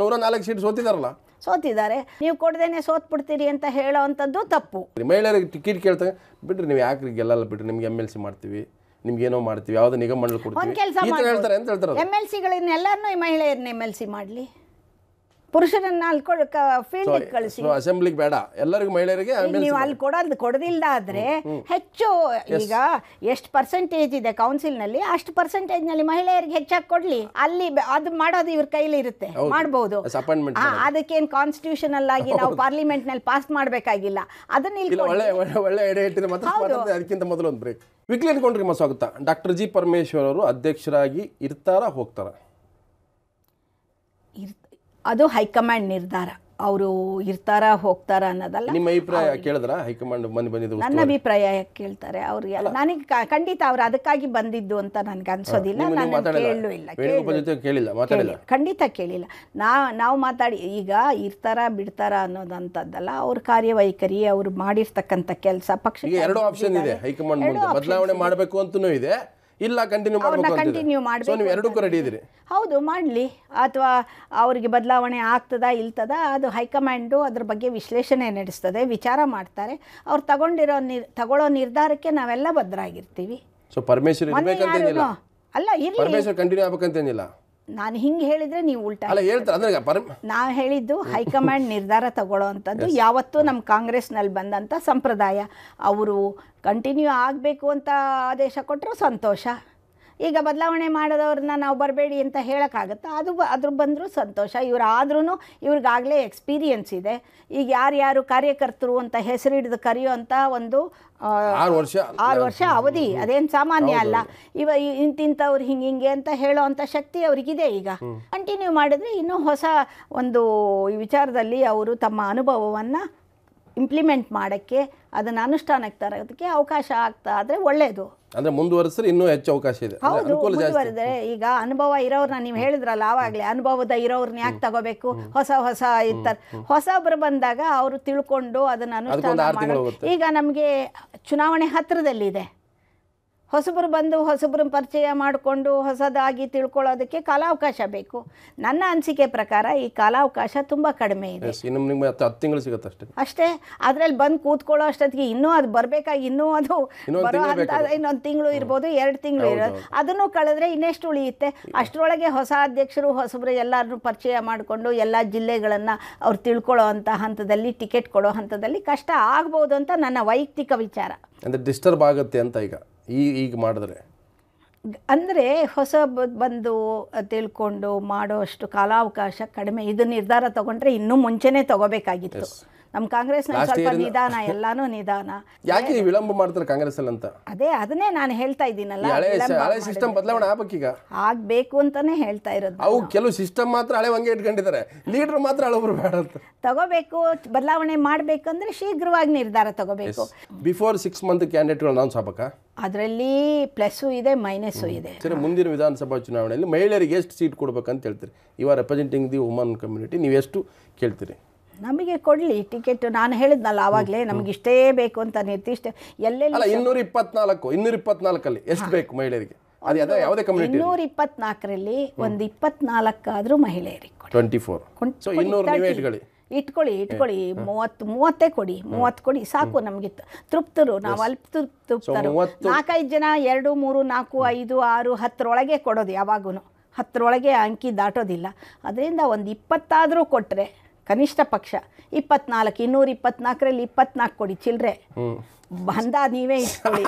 ನೂರ ನಾಲ್ಕು ಸೀಟ್ ಸೋತಿದಾರಲ್ಲ ಸೋತಿದ್ದಾರೆ ನೀವು ಕೊಡ್ದೇನೆ ಬಿಡ್ತೀರಿ ಅಂತ ಹೇಳೋವಂಥದ್ದು ತಪ್ಪು ಮಹಿಳೆಯರಿಗೆ ಟಿಕೆಟ್ ಕೇಳ್ತಾ ಬಿಡ್ರಿ ನೀವು ಯಾಕ್ರಿ ಗೆಲ್ಲಲ್ಲ ಬಿಟ್ರಿ ನಿಮ್ಗೆ ಎಮ್ ಎಲ್ ಸಿ ಮಾಡ್ತೀವಿ ನಿಮ್ಗೆ ಏನೋ ಮಾಡ್ತೀವಿ ಯಾವ್ದು ನಿಗಮ ಮಂಡಳಿ ಕೊಡ್ತೀವಿ ಹೇಳ್ತಾರೆ ಅಂತ ಎಮ್ ಎಲ್ ಸಿಗಳನ್ನೆಲ್ಲರನ್ನೂ ಈ ಮಹಿಳೆಯರನ್ನ ಎಮ್ ಎಲ್ ಸಿ ಮಾಡಲಿ ಪುರುಷರನ್ನ ಅಲ್ಲಿ ಕೊಡ ಫೀಲ್ಡ್ ಕಳಿಸಿ ಅಸೆಂಬ್ಲಿಗೆ ಬೇಡ ಎಲ್ಲರಿಗೂ ಮಹಿಳೆಯರಿಗೆ ನೀವು ಅಲ್ಲಿ ಕೊಡೋದು ಕೊಡದಿಲ್ಲ ಆದ್ರೆ ಹೆಚ್ಚು ಈಗ ಎಷ್ಟು ಪರ್ಸೆಂಟೇಜ್ ಇದೆ ಕೌನ್ಸಿಲ್ ನಲ್ಲಿ ಅಷ್ಟು ಪರ್ಸೆಂಟೇಜ್ ನಲ್ಲಿ ಮಹಿಳೆಯರಿಗೆ ಹೆಚ್ಚಾಗಿ ಕೊಡ್ಲಿ ಅಲ್ಲಿ ಅದು ಮಾಡೋದು ಇವ್ರ ಕೈಲಿ ಇರುತ್ತೆ ಮಾಡಬಹುದು ಅದಕ್ಕೇನು ಕಾನ್ಸ್ಟಿಟ್ಯೂಷನಲ್ ಆಗಿ ನಾವು ಪಾರ್ಲಿಮೆಂಟ್ ನಲ್ಲಿ ಪಾಸ್ ಮಾಡಬೇಕಾಗಿಲ್ಲ ಅದನ್ನ ಇಲ್ಲಿ ಒಳ್ಳೆ ಒಳ್ಳೆ ಅದಕ್ಕಿಂತ ಮೊದಲು ಒಂದು ಬ್ರೇಕ್ ವೀಕ್ಲಿ ಎನ್ಕೌಂಟ್ರಿಗೆ ಡಾಕ್ಟರ್ ಜಿ ಪರಮೇಶ್ವರ್ ಅವರು ಅಧ್ಯಕ್ಷರಾಗಿ ಇರ್ತಾರ ಹೋಗ್ತಾರ ಅದು ಹೈಕಮಾಂಡ್ ನಿರ್ಧಾರ ಅವರು ಇರ್ತಾರ ಹೋಗ್ತಾರ ಅನ್ನೋದಲ್ಲ ನಿಮ್ಮ ಅಭಿಪ್ರಾಯ ಕೇಳಿದ್ರ ಹೈಕಮಾಂಡ್ ಬಂದು ಬಂದಿದ್ದು ನನ್ನ ಅಭಿಪ್ರಾಯ ಕೇಳ್ತಾರೆ ಅವ್ರಿಗೆ ನನಗೆ ಖಂಡಿತ ಅವ್ರು ಅದಕ್ಕಾಗಿ ಬಂದಿದ್ದು ಅಂತ ನನಗೆ ಅನ್ಸೋದಿಲ್ಲ ಕೇಳಿಲ್ಲ ಖಂಡಿತ ಕೇಳಿಲ್ಲ ನಾ ನಾವು ಮಾತಾಡಿ ಈಗ ಇರ್ತಾರ ಬಿಡ್ತಾರ ಅನ್ನೋದಂತದ್ದಲ್ಲ ಅವ್ರ ಕಾರ್ಯವೈಖರಿ ಅವ್ರು ಮಾಡಿರ್ತಕ್ಕಂಥ ಕೆಲಸ ಪಕ್ಷ ಎರಡು ಆಪ್ಷನ್ ಇದೆ ಹೈಕಮಾಂಡ್ ಬದಲಾವಣೆ ಮಾಡಬೇಕು ಅಂತ ಇದೆ ಇಲ್ಲ ಕಂಟಿನ್ಯೂ ಮಾಡಬೇಕು ಕಂಟಿನ್ಯೂ ಮಾಡಬೇಕು ನೀವು ಎರಡಕ್ಕೂ ರೆಡಿ ಇದ್ದೀರಿ ಹೌದು ಮಾಡಲಿ ಅಥವಾ ಅವರಿಗೆ ಬದಲಾವಣೆ ಆಗ್ತದಾ ಇಲ್ತದ ಅದು ಹೈಕಮಾಂಡು ಅದ್ರ ಬಗ್ಗೆ ವಿಶ್ಲೇಷಣೆ ನಡೆಸ್ತದೆ ವಿಚಾರ ಮಾಡ್ತಾರೆ ಅವ್ರು ತಗೊಂಡಿರೋ ನಿರ್ ತಗೊಳ್ಳೋ ನಿರ್ಧಾರಕ್ಕೆ ನಾವೆಲ್ಲ ಬದ್ಧರಾಗಿರ್ತೀವಿ ಸೊ ಪರಮೇಶ್ವರ್ ಇರಬೇಕಂತೇನಿಲ್ಲ ಅಲ್ಲ ಇರಲಿ ಪರಮೇಶ್ವರ್ ಕಂಟಿನ್ಯೂ ಆಗಬೇಕಂತೇನಿಲ್ಲ ನಾನು ಹಿಂಗೆ ಹೇಳಿದ್ರೆ ನೀವು ಉಲ್ಟಾ ಅಲ್ಲ ಹೇಳ್ತಾರೆ ನಾವು ಹೇಳಿದ್ದು ಹೈಕಮಾಂಡ್ ನಿರ್ಧಾರ ತಗೊಳ್ಳೋ ಅಂಥದ್ದು ಯಾವತ್ತೂ ನಮ್ಮ ಕಾಂಗ್ರೆಸ್ನಲ್ಲಿ ಬಂದಂಥ ಸಂಪ್ರದಾಯ ಅವರು ಕಂಟಿನ್ಯೂ ಆಗಬೇಕು ಅಂತ ಆದೇಶ ಕೊಟ್ಟರು ಸಂತೋಷ ಈಗ ಬದಲಾವಣೆ ಮಾಡಿದವ್ರನ್ನ ನಾವು ಬರಬೇಡಿ ಅಂತ ಹೇಳೋಕ್ಕಾಗತ್ತಾ ಅದು ಅದ್ರ ಬಂದರೂ ಸಂತೋಷ ಇವರಾದ್ರೂ ಇವ್ರಿಗಾಗಲೇ ಎಕ್ಸ್ಪೀರಿಯೆನ್ಸ್ ಇದೆ ಈಗ ಯಾರ್ಯಾರು ಕಾರ್ಯಕರ್ತರು ಅಂತ ಹೆಸರಿಡಿದು ಕರೆಯುವಂಥ ಒಂದು ಆರು ವರ್ಷ ಅವಧಿ ಅದೇನು ಸಾಮಾನ್ಯ ಅಲ್ಲ ಇವ ಇಂತಿಂಥವ್ರು ಹಿಂಗೆ ಹಿಂಗೆ ಅಂತ ಹೇಳೋ ಅಂಥ ಶಕ್ತಿ ಅವರಿಗಿದೆ ಈಗ ಕಂಟಿನ್ಯೂ ಮಾಡಿದ್ರೆ ಇನ್ನೂ ಹೊಸ ಒಂದು ವಿಚಾರದಲ್ಲಿ ಅವರು ತಮ್ಮ ಅನುಭವವನ್ನು ಇಂಪ್ಲಿಮೆಂಟ್ ಮಾಡೋಕ್ಕೆ ಅದನ್ನು ಅನುಷ್ಠಾನಕ್ಕೆ ತರೋದಕ್ಕೆ ಅವಕಾಶ ಆಗ್ತಾ ಆದರೆ ಒಳ್ಳೆಯದು ಅಂದರೆ ಮುಂದುವರೆಸಿದ್ರೆ ಇನ್ನೂ ಹೆಚ್ಚು ಅವಕಾಶ ಇದೆ ಹೌದು ಈಗ ಅನುಭವ ಇರೋರನ್ನ ನೀವು ಹೇಳಿದ್ರಲ್ಲ ಆವಾಗಲೇ ಅನುಭವದ ಇರೋರ್ನ ಯಾಕೆ ತಗೋಬೇಕು ಹೊಸ ಹೊಸ ಇರ್ತಾರೆ ಹೊಸಬ್ರು ಬಂದಾಗ ಅವರು ತಿಳ್ಕೊಂಡು ಅದನ್ನು ಅನುಷ್ಠಾನ ಈಗ ನಮಗೆ ಚುನಾವಣೆ ಹತ್ತಿರದಲ್ಲಿದೆ ಹೊಸಬ್ರು ಬಂದು ಹೊಸಬ್ರನ್ನ ಪರಿಚಯ ಮಾಡಿಕೊಂಡು ಹೊಸದಾಗಿ ತಿಳ್ಕೊಳ್ಳೋದಕ್ಕೆ ಕಾಲಾವಕಾಶ ಬೇಕು ನನ್ನ ಅನಿಸಿಕೆ ಪ್ರಕಾರ ಈ ಕಾಲಾವಕಾಶ ತುಂಬ ಕಡಿಮೆ ಇದೆ ತಿಂಗಳು ಸಿಗುತ್ತೆ ಅಷ್ಟೇ ಅಷ್ಟೇ ಅದರಲ್ಲಿ ಬಂದು ಕೂತ್ಕೊಳ್ಳೋ ಅಷ್ಟೊತ್ತಿಗೆ ಇನ್ನೂ ಅದು ಬರಬೇಕಾಗಿ ಇನ್ನೂ ಅದು ಬರೋ ಇನ್ನೊಂದು ತಿಂಗಳು ಇರ್ಬೋದು ಎರಡು ತಿಂಗಳು ಇರೋದು ಅದನ್ನು ಕಳೆದ್ರೆ ಇನ್ನೆಷ್ಟು ಉಳಿಯುತ್ತೆ ಅಷ್ಟರೊಳಗೆ ಹೊಸ ಅಧ್ಯಕ್ಷರು ಹೊಸಬ್ರು ಎಲ್ಲರನ್ನೂ ಪರಿಚಯ ಮಾಡಿಕೊಂಡು ಎಲ್ಲ ಜಿಲ್ಲೆಗಳನ್ನು ಅವ್ರು ತಿಳ್ಕೊಳ್ಳೋ ಅಂತ ಹಂತದಲ್ಲಿ ಟಿಕೆಟ್ ಕೊಡೋ ಹಂತದಲ್ಲಿ ಕಷ್ಟ ಆಗ್ಬೋದು ಅಂತ ನನ್ನ ವೈಯಕ್ತಿಕ ವಿಚಾರ ಅಂದರೆ ಡಿಸ್ಟರ್ಬ್ ಆಗುತ್ತೆ ಅಂತ ಈಗ ಈ ಈಗ ಮಾಡಿದ್ರೆ ಅಂದರೆ ಹೊಸ ಬಂದು ತಿಳ್ಕೊಂಡು ಮಾಡೋ ಅಷ್ಟು ಕಾಲಾವಕಾಶ ಕಡಿಮೆ ಇದು ನಿರ್ಧಾರ ತಗೊಂಡ್ರೆ ಇನ್ನೂ ಮುಂಚೆನೇ ತಗೋಬೇಕಾಗಿತ್ತು ನಮ್ಮ ಕಾಂಗ್ರೆಸ್ ಸ್ವಲ್ಪ ನಿಧಾನ ಎಲ್ಲಾನು ನಿಧಾನ ಯಾಕೆ ವಿಳಂಬ ಮಾಡ್ತಾರೆ ಕಾಂಗ್ರೆಸ್ ಅಲ್ಲಿ ಅಂತ ಅದೇ ಅದನ್ನೇ ನಾನು ಹೇಳ್ತಾ ಇದ್ದೀನಲ್ಲ ಸಿಸ್ಟಮ್ ಬದಲಾವಣೆ ಆಗ್ಬೇಕೀಗ ಆಗ್ಬೇಕು ಅಂತಾನೆ ಹೇಳ್ತಾ ಇರೋದು ಅವು ಕೆಲವು ಸಿಸ್ಟಮ್ ಮಾತ್ರ ಹಳೆ ಹಂಗೆ ಇಟ್ಕೊಂಡಿದ್ದಾರೆ ಲೀಡರ್ ಮಾತ್ರ ಹಳೆಯವರು ಬೇಡ ಅಂತ ತಗೋಬೇಕು ಬದಲಾವಣೆ ಅಂದ್ರೆ ಶೀಘ್ರವಾಗಿ ನಿರ್ಧಾರ ತಗೋಬೇಕು ಬಿಫೋರ್ ಸಿಕ್ಸ್ ಮಂತ್ ಕ್ಯಾಂಡಿಡೇಟ್ಗಳು ಅನೌನ್ಸ್ ಆಗ್ಬೇಕಾ ಅದರಲ್ಲಿ ಪ್ಲಸ್ಸು ಇದೆ ಮೈನಸ್ಸು ಇದೆ ಸರಿ ಮುಂದಿನ ವಿಧಾನಸಭಾ ಚುನಾವಣೆಯಲ್ಲಿ ಮಹಿಳೆಯರಿಗೆ ಎಷ್ಟು ಸೀಟ್ ಕೊಡ್ಬೇಕಂತ ಹೇಳ್ತೀರಿ ಇವಾಗ ರೆಪ್ರೆಸೆಂಟಿಂಗ್ ದಿ ವುಮನ್ ಕಮ್ಯುನಿಟಿ ನೀವು ಎಷ್ಟು ಕೇಳ್ತೀರಿ ನಮಗೆ ಕೊಡಲಿ ಟಿಕೆಟ್ ನಾನು ಹೇಳಿದ್ನಲ್ಲ ಆವಾಗಲೇ ನಮಗೆ ಇಷ್ಟೇ ಬೇಕು ಅಂತ ನಿರ್ದಿಷ್ಟ ಎಲ್ಲೆಲ್ಲ ಇನ್ನೂರ ಇಪ್ಪತ್ನಾಲ್ಕು ಇನ್ನೂರ ಇಪ್ಪತ್ನಾಲ್ಕಲ್ಲಿ ಎಷ್ಟು ಬೇಕು ಮಹಿಳೆಯರಿಗೆ ಇನ್ನೂರ ಇಪ್ಪತ್ನಾಲ್ಕರಲ್ಲಿ ಒಂದು ಇಪ್ಪತ್ನಾಲ್ಕಾದರೂ ಮಹಿಳೆಯರಿಗೆ ಟ್ವೆಂಟಿ ಇಟ್ಕೊಳ್ಳಿ ಇಟ್ಕೊಳ್ಳಿ ಮೂವತ್ತು ಮೂವತ್ತೇ ಕೊಡಿ ಮೂವತ್ತು ಕೊಡಿ ಸಾಕು ನಮಗೆ ತೃಪ್ತರು ನಾವು ಅಲ್ಪ ತೃಪ್ತರು ನಾಲ್ಕೈದು ಜನ ಎರಡು ಮೂರು ನಾಲ್ಕು ಐದು ಆರು ಹತ್ತರೊಳಗೆ ಕೊಡೋದು ಯಾವಾಗೂ ಹತ್ತರೊಳಗೆ ಅಂಕಿ ದಾಟೋದಿಲ್ಲ ಅದರಿಂದ ಒಂದು ಇಪ್ಪತ್ತಾದರೂ ಕೊಟ್ಟರೆ ಕನಿಷ್ಠ ಪಕ್ಷ ಇಪ್ಪತ್ನಾಲ್ಕು ಇನ್ನೂರ ಇಪ್ಪತ್ನಾಲ್ಕರಲ್ಲಿ ಇಪ್ಪತ್ನಾಲ್ಕು ಕೊಡಿ ಚಿಲ್ಲರೆ ಬಂದ ನೀವೇ ಇಟ್ಕೊಳ್ಳಿ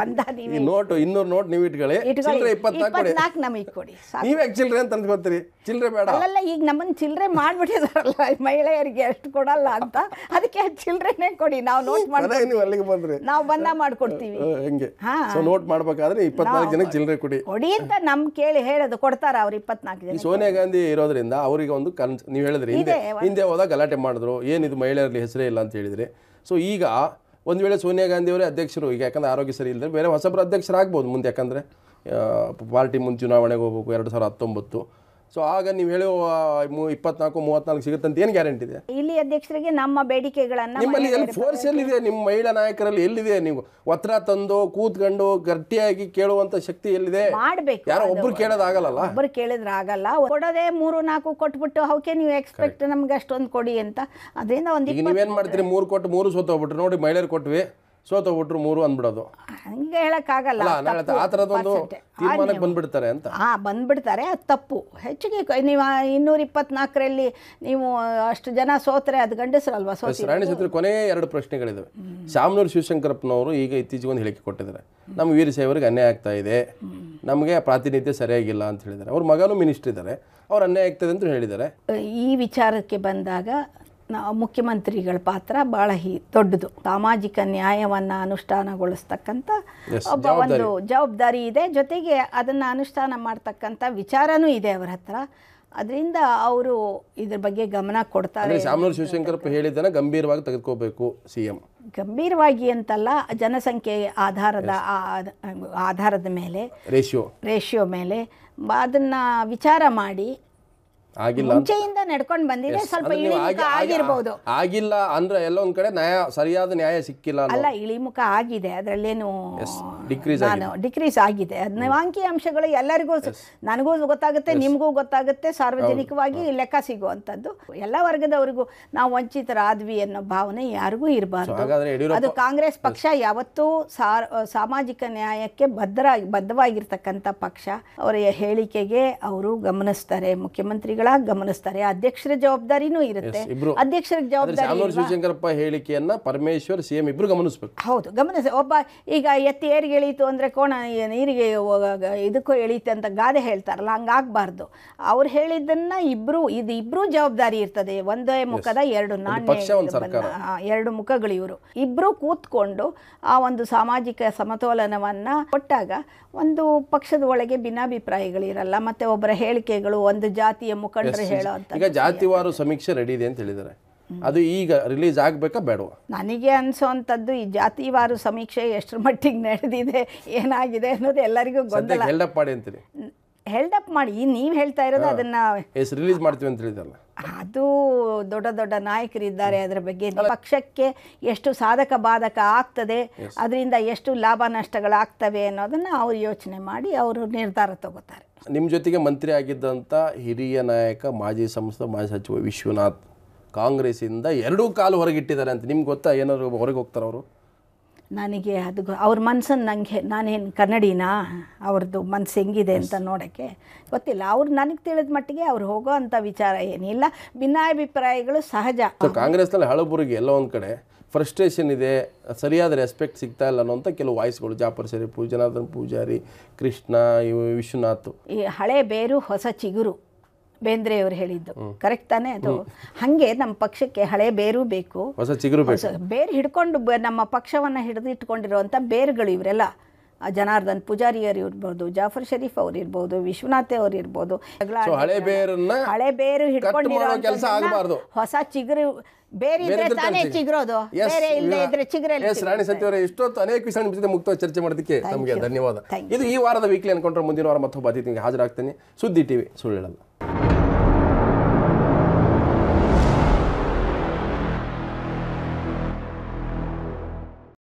ಬಂದ ನೀವೇ ನೋಟು ಇನ್ನೂರು ನೋಟ್ ನೀವು ಇಟ್ಕೊಳ್ಳಿ ಚಿಲ್ಲರೆ ಇಪ್ಪತ್ನಾಲ್ಕು ನಮಗೆ ಕೊಡಿ ನೀವೇ ಚಿಲ್ಲರೆ ಅಂತ ಅಂದ್ಕೊತೀರಿ ಚಿಲ್ಲರೆ ಬೇಡ ಅಲ್ಲಲ್ಲ ಈಗ ನಮ್ಮನ್ನು ಚಿಲ್ಲರೆ ಮಾಡಿಬಿಟ್ಟಿದಾರಲ್ಲ ಮಹಿಳೆಯರಿಗೆ ಅಷ್ಟು ಕೊಡಲ್ಲ ಅಂತ ಅದಕ್ಕೆ ಚಿಲ್ಲರೆನೇ ಕೊಡಿ ನಾವು ನೋಟ್ ಮಾಡಿ ನೀವು ಅಲ್ಲಿಗೆ ಬಂದ್ರೆ ನಾವು ಬಂದ ಮಾಡ್ಕೊಡ್ತೀವಿ ಹೆಂಗೆ ಸೊ ನೋಟ್ ಮಾಡ್ಬೇಕಾದ್ರೆ ಇಪ್ಪತ್ನಾಲ್ಕು ಜನಕ್ಕೆ ಚಿಲ್ಲರೆ ಕೊಡಿ ಕೊಡಿ ಅಂತ ನಮ್ ಕೇಳಿ ಹೇಳೋದು ಕೊಡ್ತಾರ ಅವ್ರು ಇಪ್ಪತ್ನಾಲ್ಕು ಜನ ಸೋನಿಯಾ ಗಾಂಧಿ ಇರೋದ್ರಿಂದ ಅವರಿಗೆ ಒಂದು ನೀವು ಹೇಳಿದ್ರಿ ಹಿಂದೆ ಹಿಂದೆ ಹೋದಾಗ ಗಲಾಟೆ ಮಾಡಿದ್ರು ಏನಿದು ಮಹಿಳೆಯರಲ್ಲಿ ಹೆಸರೇ ಇಲ್ಲ ಅಂತ ಹೇಳಿದ್ರಿ ಸೊ ಈಗ ಒಂದು ವೇಳೆ ಸೋನಿಯಾ ಗಾಂಧಿಯವರೇ ಅಧ್ಯಕ್ಷರು ಈಗ ಯಾಕಂದರೆ ಆರೋಗ್ಯ ಸರಿ ಇಲ್ಲದೆ ಬೇರೆ ಹೊಸಬ್ರು ಅಧ್ಯಕ್ಷರಾಗ್ಬೋದು ಮುಂದೆ ಯಾಕಂದರೆ ಪಾರ್ಟಿ ಮುಂದೆ ಚುನಾವಣೆಗೆ ಹೋಗ್ಬೇಕು ಎರಡು ಸಾವಿರದ ಹತ್ತೊಂಬತ್ತು ಸೊ ಆಗ ನೀವು ಹೇಳುವ ಇಪ್ಪತ್ನಾಲ್ಕು ಮೂವತ್ನಾಲ್ಕು ಸಿಗುತ್ತೆ ಅಂತ ಗ್ಯಾರಂಟಿ ಇದೆ ಇಲ್ಲಿ ಅಧ್ಯಕ್ಷರಿಗೆ ನಮ್ಮ ಬೇಡಿಕೆಗಳನ್ನು ನಿಮ್ಮಲ್ಲಿ ಎಲ್ಲಿ ಫೋರ್ಸ್ ಎಲ್ಲಿದೆ ನಿಮ್ಮ ಮಹಿಳಾ ನಾಯಕರಲ್ಲಿ ಎಲ್ಲಿದೆ ನೀವು ಒತ್ತರ ತಂದು ಕೂತ್ಕೊಂಡು ಗಟ್ಟಿಯಾಗಿ ಕೇಳುವಂತ ಶಕ್ತಿ ಎಲ್ಲಿದೆ ಮಾಡ್ಬೇಕು ಯಾರೋ ಒಬ್ರು ಕೇಳೋದಾಗಲ್ಲ ಒಬ್ರು ಕೇಳಿದ್ರೆ ಆಗಲ್ಲ ಕೊಡೋದೇ ಮೂರು ನಾಲ್ಕು ಕೊಟ್ಬಿಟ್ಟು ಅವಕ್ಕೆ ನೀವು ಎಕ್ಸ್ಪೆಕ್ಟ್ ನಮ್ಗೆ ಅಷ್ಟೊಂದು ಕೊಡಿ ಅಂತ ಅದರಿಂದ ಒಂದು ನೀವೇನ್ ಮಾಡ್ತೀರಿ ಮೂರು ಕೊಟ್ಟು ಮೂರು ಹೋಗ್ಬಿಟ್ರು ನೋಡಿ ಮಹಿಳೆಯರು ಕೊಟ್ವಿ ಸೋತ ಒಟ್ರು ಮೂರು ಅಂದ್ಬಿಡೋದು ಹಂಗೆ ಹೇಳೋಕ್ಕಾಗಲ್ಲ ಆ ಥರದೊಂದು ತೀರ್ಮಾನಕ್ಕೆ ಬಂದ್ಬಿಡ್ತಾರೆ ಅಂತ ಹಾಂ ಬಂದ್ಬಿಡ್ತಾರೆ ಅದು ತಪ್ಪು ಹೆಚ್ಚಿಗೆ ನೀವು ಇನ್ನೂರ ಇಪ್ಪತ್ನಾಲ್ಕರಲ್ಲಿ ನೀವು ಅಷ್ಟು ಜನ ಸೋತ್ರೆ ಅದು ಅಲ್ವಾ ಸೋತ ರಾಣಿ ಸತ್ರಿ ಕೊನೆ ಎರಡು ಪ್ರಶ್ನೆಗಳಿದ್ದಾವೆ ಶಾಮನೂರು ಶಿವಶಂಕರಪ್ಪನವರು ಈಗ ಇತ್ತೀಚೆಗೆ ಒಂದು ಹೇಳಿಕೆ ಕೊಟ್ಟಿದ್ದಾರೆ ನಮ್ಮ ವೀರಶೈವರಿಗೆ ಅನ್ಯಾಯ ಆಗ್ತಾ ಇದೆ ನಮಗೆ ಪ್ರಾತಿನಿಧ್ಯ ಸರಿಯಾಗಿಲ್ಲ ಅಂತ ಹೇಳಿದ್ದಾರೆ ಅವ್ರ ಮಗನೂ ಮಿನಿಸ್ಟರ್ ಇದ್ದಾರೆ ಅವ್ರು ಅನ್ಯಾಯ ಆಗ್ತದೆ ಅಂತ ಹೇಳಿದ್ದಾರೆ ಈ ವಿಚಾರಕ್ಕೆ ಬಂದಾಗ ಮುಖ್ಯಮಂತ್ರಿಗಳ ಪಾತ್ರ ಬಹಳ ಹಿ ದೊಡ್ಡದು ಸಾಮಾಜಿಕ ನ್ಯಾಯವನ್ನು ಅನುಷ್ಠಾನಗೊಳಿಸ್ತಕ್ಕಂಥ ಒಬ್ಬ ಒಂದು ಜವಾಬ್ದಾರಿ ಇದೆ ಜೊತೆಗೆ ಅದನ್ನು ಅನುಷ್ಠಾನ ಮಾಡ್ತಕ್ಕಂಥ ವಿಚಾರನೂ ಇದೆ ಅವರ ಹತ್ರ ಅದರಿಂದ ಅವರು ಇದ್ರ ಬಗ್ಗೆ ಗಮನ ಕೊಡ್ತಾರೆ ಶಾಮನೂರು ಶಿವಶಂಕರಪ್ಪ ಗಂಭೀರವಾಗಿ ತೆಗೆದುಕೋಬೇಕು ಸಿ ಎಂ ಗಂಭೀರವಾಗಿ ಅಂತಲ್ಲ ಜನಸಂಖ್ಯೆ ಆಧಾರದ ಆಧಾರದ ಮೇಲೆ ರೇಷಿಯೋ ರೇಷಿಯೋ ಮೇಲೆ ಅದನ್ನು ವಿಚಾರ ಮಾಡಿ ಆಗಿಲ್ಲ ಮುಂಚೆಯಿಂದ ನಡ್ಕೊಂಡು ಬಂದಿದೆ ಸ್ವಲ್ಪ ಇಳಿಮುಖ ಆಗಿರ್ಬೋದು ಆಗಿಲ್ಲ ಅಂದ್ರೆ ಒಂದ್ ಕಡೆ ನ್ಯಾಯ ಸರಿಯಾದ ನ್ಯಾಯ ಸಿಕ್ಕಿಲ್ಲ ಅಲ್ಲ ಇಳಿಮುಖ ಆಗಿದೆ ಅದರಲ್ಲೇನು ಡಿಕ್ರೀಸ್ ಡಿಕ್ರೀಸ್ ಆಗಿದೆ ಅದನ್ನ ಅಂಶಗಳು ಎಲ್ಲರಿಗೂ ನನಗೂ ಗೊತ್ತಾಗುತ್ತೆ ನಿಮಗೂ ಗೊತ್ತಾಗುತ್ತೆ ಸಾರ್ವಜನಿಕವಾಗಿ ಲೆಕ್ಕ ಸಿಗುವಂತದ್ದು ಎಲ್ಲ ವರ್ಗದವರಿಗೂ ನಾವು ವಂಚಿತರಾದ್ವಿ ಅನ್ನೋ ಭಾವನೆ ಯಾರಿಗೂ ಇರಬಾರ್ದು ಅದು ಕಾಂಗ್ರೆಸ್ ಪಕ್ಷ ಯಾವತ್ತೂ ಸಾಮಾಜಿಕ ನ್ಯಾಯಕ್ಕೆ ಬದ್ಧರಾಗಿ ಬದ್ಧವಾಗಿರ್ತಕ್ಕಂಥ ಪಕ್ಷ ಅವರ ಹೇಳಿಕೆಗೆ ಅವರು ಗಮನಿಸ್ತಾರೆ ಮುಖ್ಯಮಂತ್ರಿಗಳ ಬಹಳ ಗಮನಿಸ್ತಾರೆ ಅಧ್ಯಕ್ಷರ ಜವಾಬ್ದಾರಿನೂ ಇರುತ್ತೆ ಅಧ್ಯಕ್ಷರ ಜವಾಬ್ದಾರಿ ಹೇಳಿಕೆಯನ್ನ ಇಬ್ರು ಹೌದು ಗಮನಿಸ ಒಬ್ಬ ಈಗ ಎತ್ತಿ ಏರಿಗೆ ಎಳೀತು ಅಂದ್ರೆ ಕೋಣ ನೀರಿಗೆ ಇದಕ್ಕೂ ಎಳೀತೆ ಅಂತ ಗಾದೆ ಹೇಳ್ತಾರಲ್ಲ ಹಂಗಾಗಬಾರ್ದು ಅವ್ರು ಹೇಳಿದ್ದನ್ನ ಇಬ್ರು ಇದು ಇಬ್ರು ಜವಾಬ್ದಾರಿ ಇರ್ತದೆ ಒಂದೇ ಮುಖದ ಎರಡು ನಾಣ್ಯ ಎರಡು ಮುಖಗಳು ಇವರು ಇಬ್ರು ಕೂತ್ಕೊಂಡು ಆ ಒಂದು ಸಾಮಾಜಿಕ ಸಮತೋಲನವನ್ನ ಕೊಟ್ಟಾಗ ಒಂದು ಪಕ್ಷದ ಒಳಗೆ ಭಿನ್ನಾಭಿಪ್ರಾಯಗಳಿರಲ್ಲ ಮತ್ತೆ ಒಬ್ಬರ ಹೇಳಿಕೆಗಳು ಒಂದು ಜಾತಿಯ ಮುಖಂಡರು ಹೇಳೋ ಈಗ ಜಾತಿವಾರು ಸಮೀಕ್ಷೆ ರೆಡಿ ಇದೆ ಅಂತ ಹೇಳಿದ್ದಾರೆ ಅದು ಈಗ ರಿಲೀಸ್ ಆಗಬೇಕಾ ಬೇಡವಾ ನನಗೆ ಅನ್ಸೋಂಥದ್ದು ಈ ಜಾತಿವಾರು ಸಮೀಕ್ಷೆ ಎಷ್ಟರ ಮಟ್ಟಿಗೆ ನಡೆದಿದೆ ಏನಾಗಿದೆ ಅನ್ನೋದು ಎಲ್ಲರಿಗೂ ಗೊತ್ತಿಲ್ಲ ಅಂತೀರಿ ಹೆಲ್ಡ್ ಅಪ್ ಮಾಡಿ ನೀವು ಹೇಳ್ತಾ ಇರೋದು ಅದನ್ನ ರಿಲೀಸ್ ಮಾಡ್ತೀವಿ ಅಂತ ಹೇಳಿದಲ್ಲ ಅದು ದೊಡ್ಡ ದೊಡ್ಡ ನಾಯಕರಿದ್ದಾರೆ ಅದರ ಬಗ್ಗೆ ಪಕ್ಷಕ್ಕೆ ಎಷ್ಟು ಸಾಧಕ ಬಾಧಕ ಆಗ್ತದೆ ಅದರಿಂದ ಎಷ್ಟು ಲಾಭ ನಷ್ಟಗಳಾಗ್ತವೆ ಅನ್ನೋದನ್ನ ಅವ್ರು ಯೋಚನೆ ಮಾಡಿ ಅವರು ನಿರ್ಧಾರ ತಗೋತಾರೆ ನಿಮ್ಮ ಜೊತೆಗೆ ಮಂತ್ರಿ ಆಗಿದ್ದಂಥ ಹಿರಿಯ ನಾಯಕ ಮಾಜಿ ಸಂಸದ ಮಾಜಿ ಸಚಿವ ವಿಶ್ವನಾಥ್ ಕಾಂಗ್ರೆಸ್ಸಿಂದ ಎರಡೂ ಕಾಲು ಹೊರಗಿಟ್ಟಿದ್ದಾರೆ ಅಂತ ನಿಮ್ಗೆ ಗೊತ್ತಾ ಏನಾದ್ರು ಹೊರಗೆ ಹೋಗ್ತಾರೆ ಅವರು ನನಗೆ ಅದು ಅವ್ರ ಮನ್ಸನ್ನು ನನಗೆ ನಾನೇನು ಕನ್ನಡಿನಾ ಅವ್ರದ್ದು ಮನ್ಸು ಹೆಂಗಿದೆ ಅಂತ ನೋಡೋಕ್ಕೆ ಗೊತ್ತಿಲ್ಲ ಅವ್ರು ನನಗೆ ತಿಳಿದ ಮಟ್ಟಿಗೆ ಅವ್ರು ಹೋಗೋ ಅಂಥ ವಿಚಾರ ಏನಿಲ್ಲ ಭಿನ್ನಾಭಿಪ್ರಾಯಗಳು ಸಹಜ ಕಾಂಗ್ರೆಸ್ನಲ್ಲಿ ಹಳಬುರಿಗೆ ಎಲ್ಲ ಒಂದು ಕಡೆ ಫ್ರಸ್ಟ್ರೇಷನ್ ಇದೆ ಸರಿಯಾದ ರೆಸ್ಪೆಕ್ಟ್ ಸಿಗ್ತಾ ಇಲ್ಲ ಅನ್ನೋಂಥ ಕೆಲವು ವಾಯ್ಸ್ಗಳು ಜಾಪರ್ ಸರಿ ಪೂಜನಾಥನ್ ಪೂಜಾರಿ ಕೃಷ್ಣ ವಿಶ್ವನಾಥ್ ಈ ಹಳೆ ಬೇರು ಹೊಸ ಚಿಗುರು ಬೇಂದ್ರೆಯವರು ಹೇಳಿದ್ದು ಕರೆಕ್ಟ್ ತಾನೇ ಅದು ಹಂಗೆ ನಮ್ಮ ಪಕ್ಷಕ್ಕೆ ಹಳೆ ಬೇರು ಬೇಕು ಬೇರು ಹಿಡ್ಕೊಂಡು ನಮ್ಮ ಪಕ್ಷವನ್ನ ಹಿಡಿದು ಇಟ್ಕೊಂಡಿರುವಂಥ ಬೇರುಗಳು ಇವರೆಲ್ಲ ಜನಾರ್ದನ್ ಪೂಜಾರಿಯವರು ಇರ್ಬೋದು ಜಾಫರ್ ಶರೀಫ್ ಅವ್ರು ಇರ್ಬೋದು ವಿಶ್ವನಾಥ್ ಅವ್ರು ಇರ್ಬೋದು ಹಳೆ ಬೇರು ಹಿಡ್ಕೊಂಡಿರೋ ಹೊಸ ಚಿಗುರು ಬೇರೆ ಇದ್ರೆ ಇದ್ರೆ ಅನೇಕ ಚರ್ಚೆ ಮಾಡೋದಕ್ಕೆ ನಮಗೆ ಧನ್ಯವಾದ ಇದು ಈ ವಾರದ ವೀಕ್ಲಿ ಅನ್ಕೊಂಡ್ರೆ ಮುಂದಿನ ವಾರ ಮತ್ತೊಬ್ಬ ಅತಿಥಿಗೆ ಹಾಜರಾಗ್ತೀನಿ ಸುದ್ದಿ ಟಿವಿ ಸುಳ್ಳು